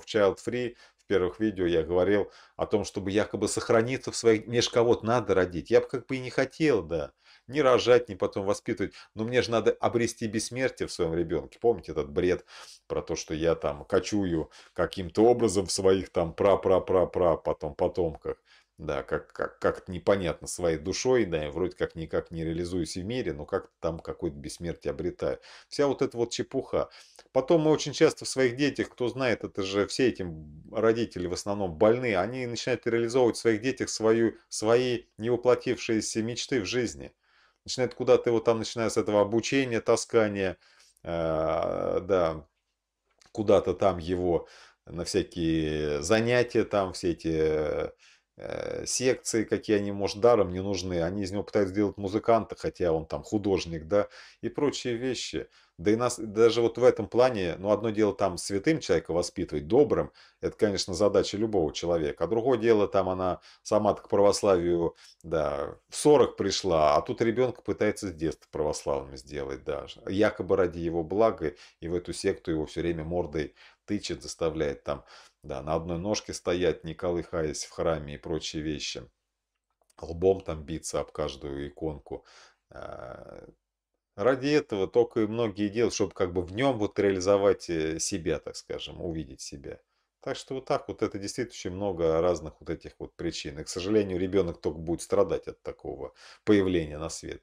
в Child Free, в первых видео я говорил о том, чтобы якобы сохраниться в своих, мне же кого-то надо родить. Я бы как бы и не хотел, да ни рожать, ни потом воспитывать. Но мне же надо обрести бессмертие в своем ребенке. Помните этот бред про то, что я там кочую каким-то образом в своих там пра-пра-пра-пра, потом потомках. Да, как, как, как непонятно своей душой, да, и вроде как никак не реализуюсь в мире, но как-то там какое-то бессмертие обретаю. Вся вот эта вот чепуха. Потом мы очень часто в своих детях, кто знает, это же все эти родители в основном больные, они начинают реализовывать в своих детях свою, свои невоплотившиеся мечты в жизни начинает куда-то его там, начиная с этого обучения, таскания, а, да, куда-то там его на всякие занятия, там все эти э, Э, секции, какие они, может, даром не нужны. Они из него пытаются сделать музыканта, хотя он там художник, да, и прочие вещи. Да и нас даже вот в этом плане, ну, одно дело там святым человека воспитывать, добрым, это, конечно, задача любого человека. А другое дело, там она сама к православию, да, в 40 пришла, а тут ребенка пытается с детства православным сделать даже. Якобы ради его блага, и в эту секту его все время мордой тычет, заставляет там да, на одной ножке стоять, не колыхаясь в храме и прочие вещи. Лбом там биться об каждую иконку. А, ради этого только и многие делают, чтобы как бы в нем вот реализовать э, себя, так скажем, увидеть себя. Так что вот так вот это действительно очень много разных вот этих вот причин. И, к сожалению, ребенок только будет страдать от такого появления на свет.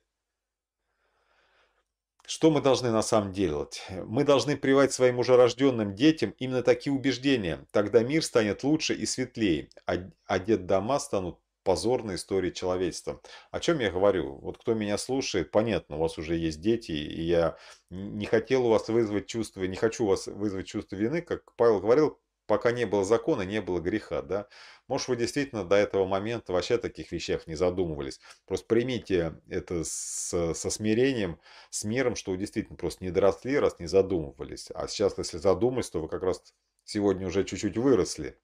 Что мы должны на самом деле делать? Мы должны привать своим уже рожденным детям именно такие убеждения. Тогда мир станет лучше и светлее, а, а детдома станут позорной истории человечества. О чем я говорю? Вот кто меня слушает, понятно, у вас уже есть дети, и я не хотел у вас вызвать чувство, не хочу у вас вызвать чувство вины, как Павел говорил, пока не было закона, не было греха, да. Может, вы действительно до этого момента вообще о таких вещах не задумывались. Просто примите это с, со смирением, с миром, что вы действительно просто не доросли, раз не задумывались. А сейчас, если задумались, то вы как раз сегодня уже чуть-чуть выросли.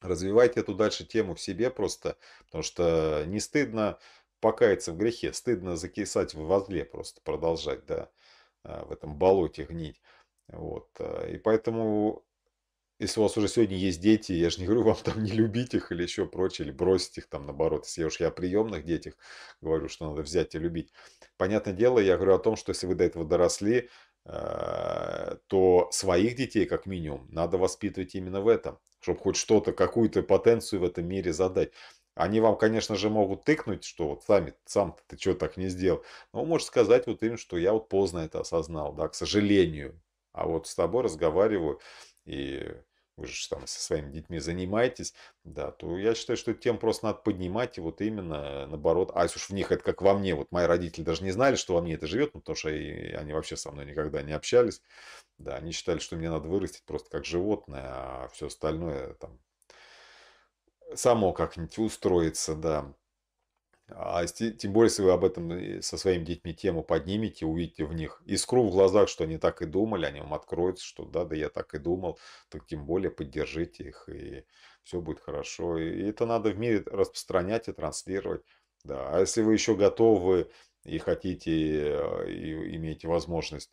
Развивайте эту дальше тему в себе просто, потому что не стыдно покаяться в грехе, стыдно закисать в возле просто, продолжать, да, э, в этом болоте гнить. Вот. Э, и поэтому если у вас уже сегодня есть дети, я же не говорю вам там не любить их или еще прочее, или бросить их там наоборот. Если я уж я о приемных детях говорю, что надо взять и любить. Понятное дело, я говорю о том, что если вы до этого доросли, э, то своих детей, как минимум, надо воспитывать именно в этом, чтобы хоть что-то, какую-то потенцию в этом мире задать. Они вам, конечно же, могут тыкнуть, что вот сами, сам ты что так не сделал. Но вы можете сказать вот им, что я вот поздно это осознал, да, к сожалению. А вот с тобой разговариваю, и вы же там со своими детьми занимаетесь, да, то я считаю, что тем просто надо поднимать, и вот именно наоборот, а если уж в них это как во мне, вот мои родители даже не знали, что во мне это живет, ну, потому что и, они вообще со мной никогда не общались, да, они считали, что мне надо вырастить просто как животное, а все остальное там само как-нибудь устроится, да, а тем более, если вы об этом э, со своими детьми тему поднимете, увидите в них искру в глазах, что они так и думали, они вам откроются, что да, да я так и думал, так тем более поддержите их, и все будет хорошо. И это надо в мире распространять и транслировать. Да. А если вы еще готовы и хотите, э, и имеете возможность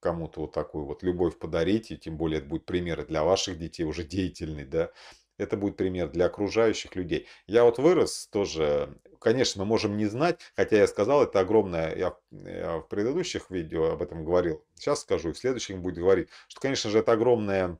кому-то вот такую вот любовь подарить, и тем более это будет пример для ваших детей, уже деятельный, да, это будет пример для окружающих людей. Я вот вырос тоже конечно, мы можем не знать, хотя я сказал, это огромное, я, я в предыдущих видео об этом говорил, сейчас скажу, и в следующем будет говорить, что, конечно же, это огромная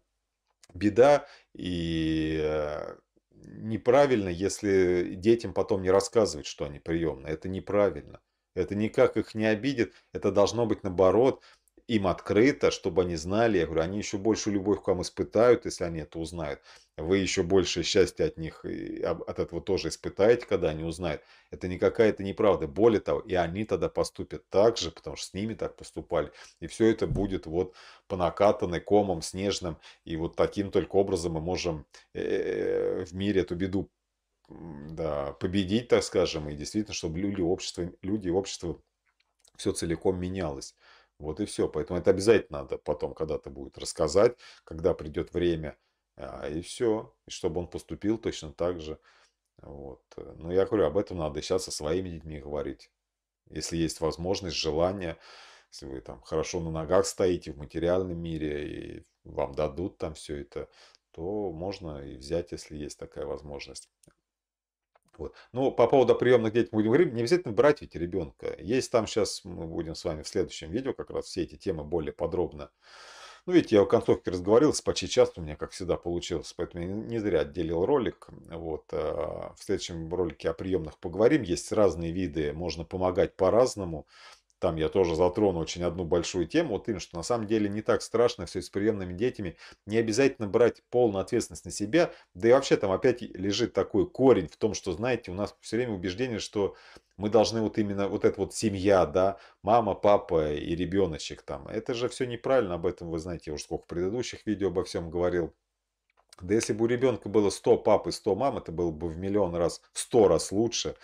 беда и э, неправильно, если детям потом не рассказывать, что они приемные. Это неправильно. Это никак их не обидит. Это должно быть наоборот им открыто, чтобы они знали. Я говорю, они еще больше любовь к вам испытают, если они это узнают. Вы еще больше счастья от них, от этого тоже испытаете, когда они узнают. Это не какая-то неправда. Более того, и они тогда поступят так же, потому что с ними так поступали. И все это будет вот по накатанной комом, снежным. И вот таким только образом мы можем э, э, в мире эту беду да, победить, так скажем, и действительно, чтобы люди, общество, люди и общество все целиком менялось. Вот и все. Поэтому это обязательно надо потом когда-то будет рассказать, когда придет время. А, и все. И чтобы он поступил точно так же. Вот. Но ну, я говорю, об этом надо сейчас со своими детьми говорить. Если есть возможность, желание, если вы там хорошо на ногах стоите в материальном мире, и вам дадут там все это, то можно и взять, если есть такая возможность. Вот. Но по поводу приемных детей мы будем говорить, не обязательно брать ведь ребенка. Есть там сейчас, мы будем с вами в следующем видео как раз все эти темы более подробно. Ну, видите, я в концовке разговорился, почти часто у меня, как всегда, получилось, поэтому я не зря отделил ролик. Вот, а, в следующем ролике о приемных поговорим. Есть разные виды, можно помогать по-разному там я тоже затрону очень одну большую тему, вот именно, что на самом деле не так страшно все с приемными детьми, не обязательно брать полную ответственность на себя, да и вообще там опять лежит такой корень в том, что, знаете, у нас все время убеждение, что мы должны вот именно вот эта вот семья, да, мама, папа и ребеночек там, это же все неправильно, об этом вы знаете, я уже сколько предыдущих видео обо всем говорил, да если бы у ребенка было 100 пап и 100 мам, это было бы в миллион раз, в 100 раз лучше,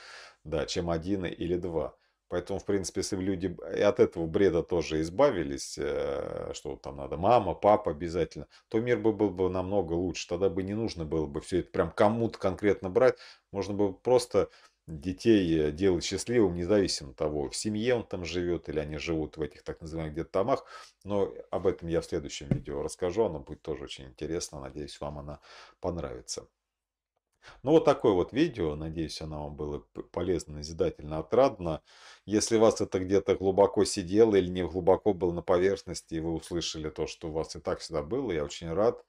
да, чем один или два. Поэтому, в принципе, если люди и от этого бреда тоже избавились, э, что там надо мама, папа обязательно, то мир бы был бы намного лучше. Тогда бы не нужно было бы все это прям кому-то конкретно брать. Можно было бы просто детей э, делать счастливым, независимо от того, в семье он там живет или они живут в этих так называемых детдомах. Но об этом я в следующем видео расскажу. Оно будет тоже очень интересно. Надеюсь, вам она понравится. Ну вот такое вот видео, надеюсь, оно вам было полезно, назидательно, отрадно. Если вас это где-то глубоко сидело или не глубоко было на поверхности, и вы услышали то, что у вас и так всегда было, я очень рад.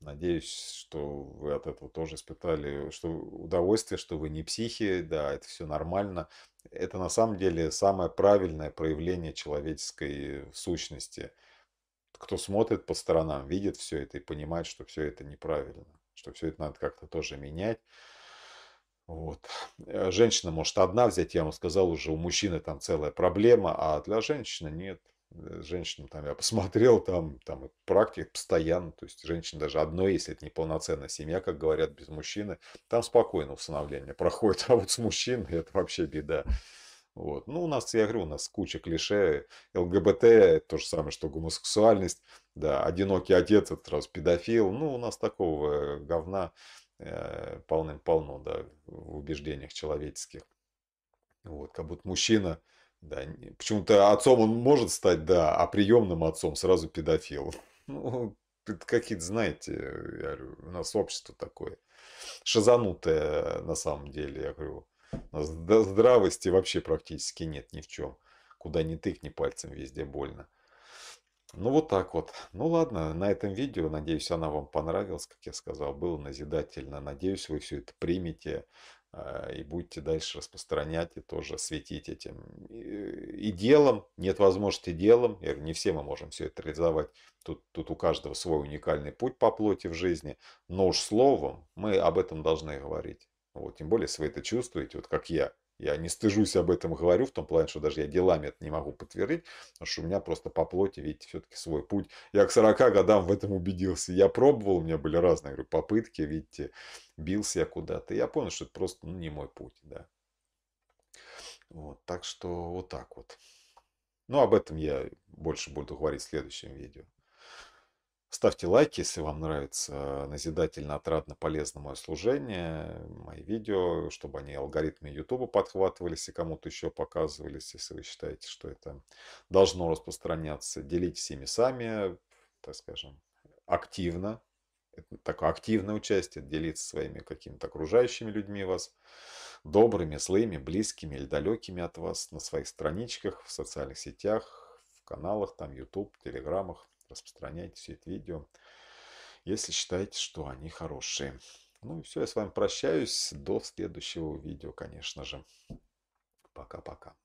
Надеюсь, что вы от этого тоже испытали что удовольствие, что вы не психи, да, это все нормально. Это на самом деле самое правильное проявление человеческой сущности. Кто смотрит по сторонам, видит все это и понимает, что все это неправильно что все это надо как-то тоже менять. Вот. Э, женщина может одна взять, я вам сказал уже, у мужчины там целая проблема, а для женщины нет. Э, Женщинам там, я посмотрел, там, там практик постоянно, то есть женщина даже одной, если это не полноценная семья, как говорят, без мужчины, там спокойно усыновление проходит, а вот с мужчиной это вообще беда. Вот. Ну, у нас, я говорю, у нас куча клише, э, ЛГБТ, то же самое, что гомосексуальность, да, одинокий отец, это раз педофил. Ну, у нас такого э, говна э, полным-полно, да, в убеждениях человеческих. Вот, как будто мужчина, да, почему-то отцом он может стать, да, а приемным отцом сразу педофил. Ну, какие-то, знаете, э, я говорю, у нас общество такое шизанутое на самом деле, я говорю. У нас здравости вообще практически нет ни в чем. Куда ни тыкни пальцем, везде больно. Ну вот так вот. Ну ладно, на этом видео, надеюсь, она вам понравилась, как я сказал, было назидательно. Надеюсь, вы все это примете а, и будете дальше распространять и тоже светить этим и, делом, нет возможности делом, я говорю, не все мы можем все это реализовать, тут, тут у каждого свой уникальный путь по плоти в жизни, но уж словом мы об этом должны говорить, вот, тем более если вы это чувствуете, вот как я, я не стыжусь об этом говорю, в том плане, что даже я делами это не могу подтвердить, потому что у меня просто по плоти, видите, все-таки свой путь. Я к 40 годам в этом убедился. Я пробовал, у меня были разные говорю, попытки, видите, бился я куда-то. Я понял, что это просто ну, не мой путь, да. Вот, так что вот так вот. Ну, об этом я больше буду говорить в следующем видео. Ставьте лайки, если вам нравится назидательно, отрадно, полезно мое служение, мои видео, чтобы они алгоритмы YouTube подхватывались и кому-то еще показывались, если вы считаете, что это должно распространяться. Делитесь ими сами, так скажем, активно. Это такое активное участие, делиться своими какими-то окружающими людьми вас, добрыми, злыми, близкими или далекими от вас на своих страничках, в социальных сетях, в каналах, там, YouTube, Телеграмах распространяйте все эти видео, если считаете, что они хорошие. Ну и все, я с вами прощаюсь. До следующего видео, конечно же. Пока-пока.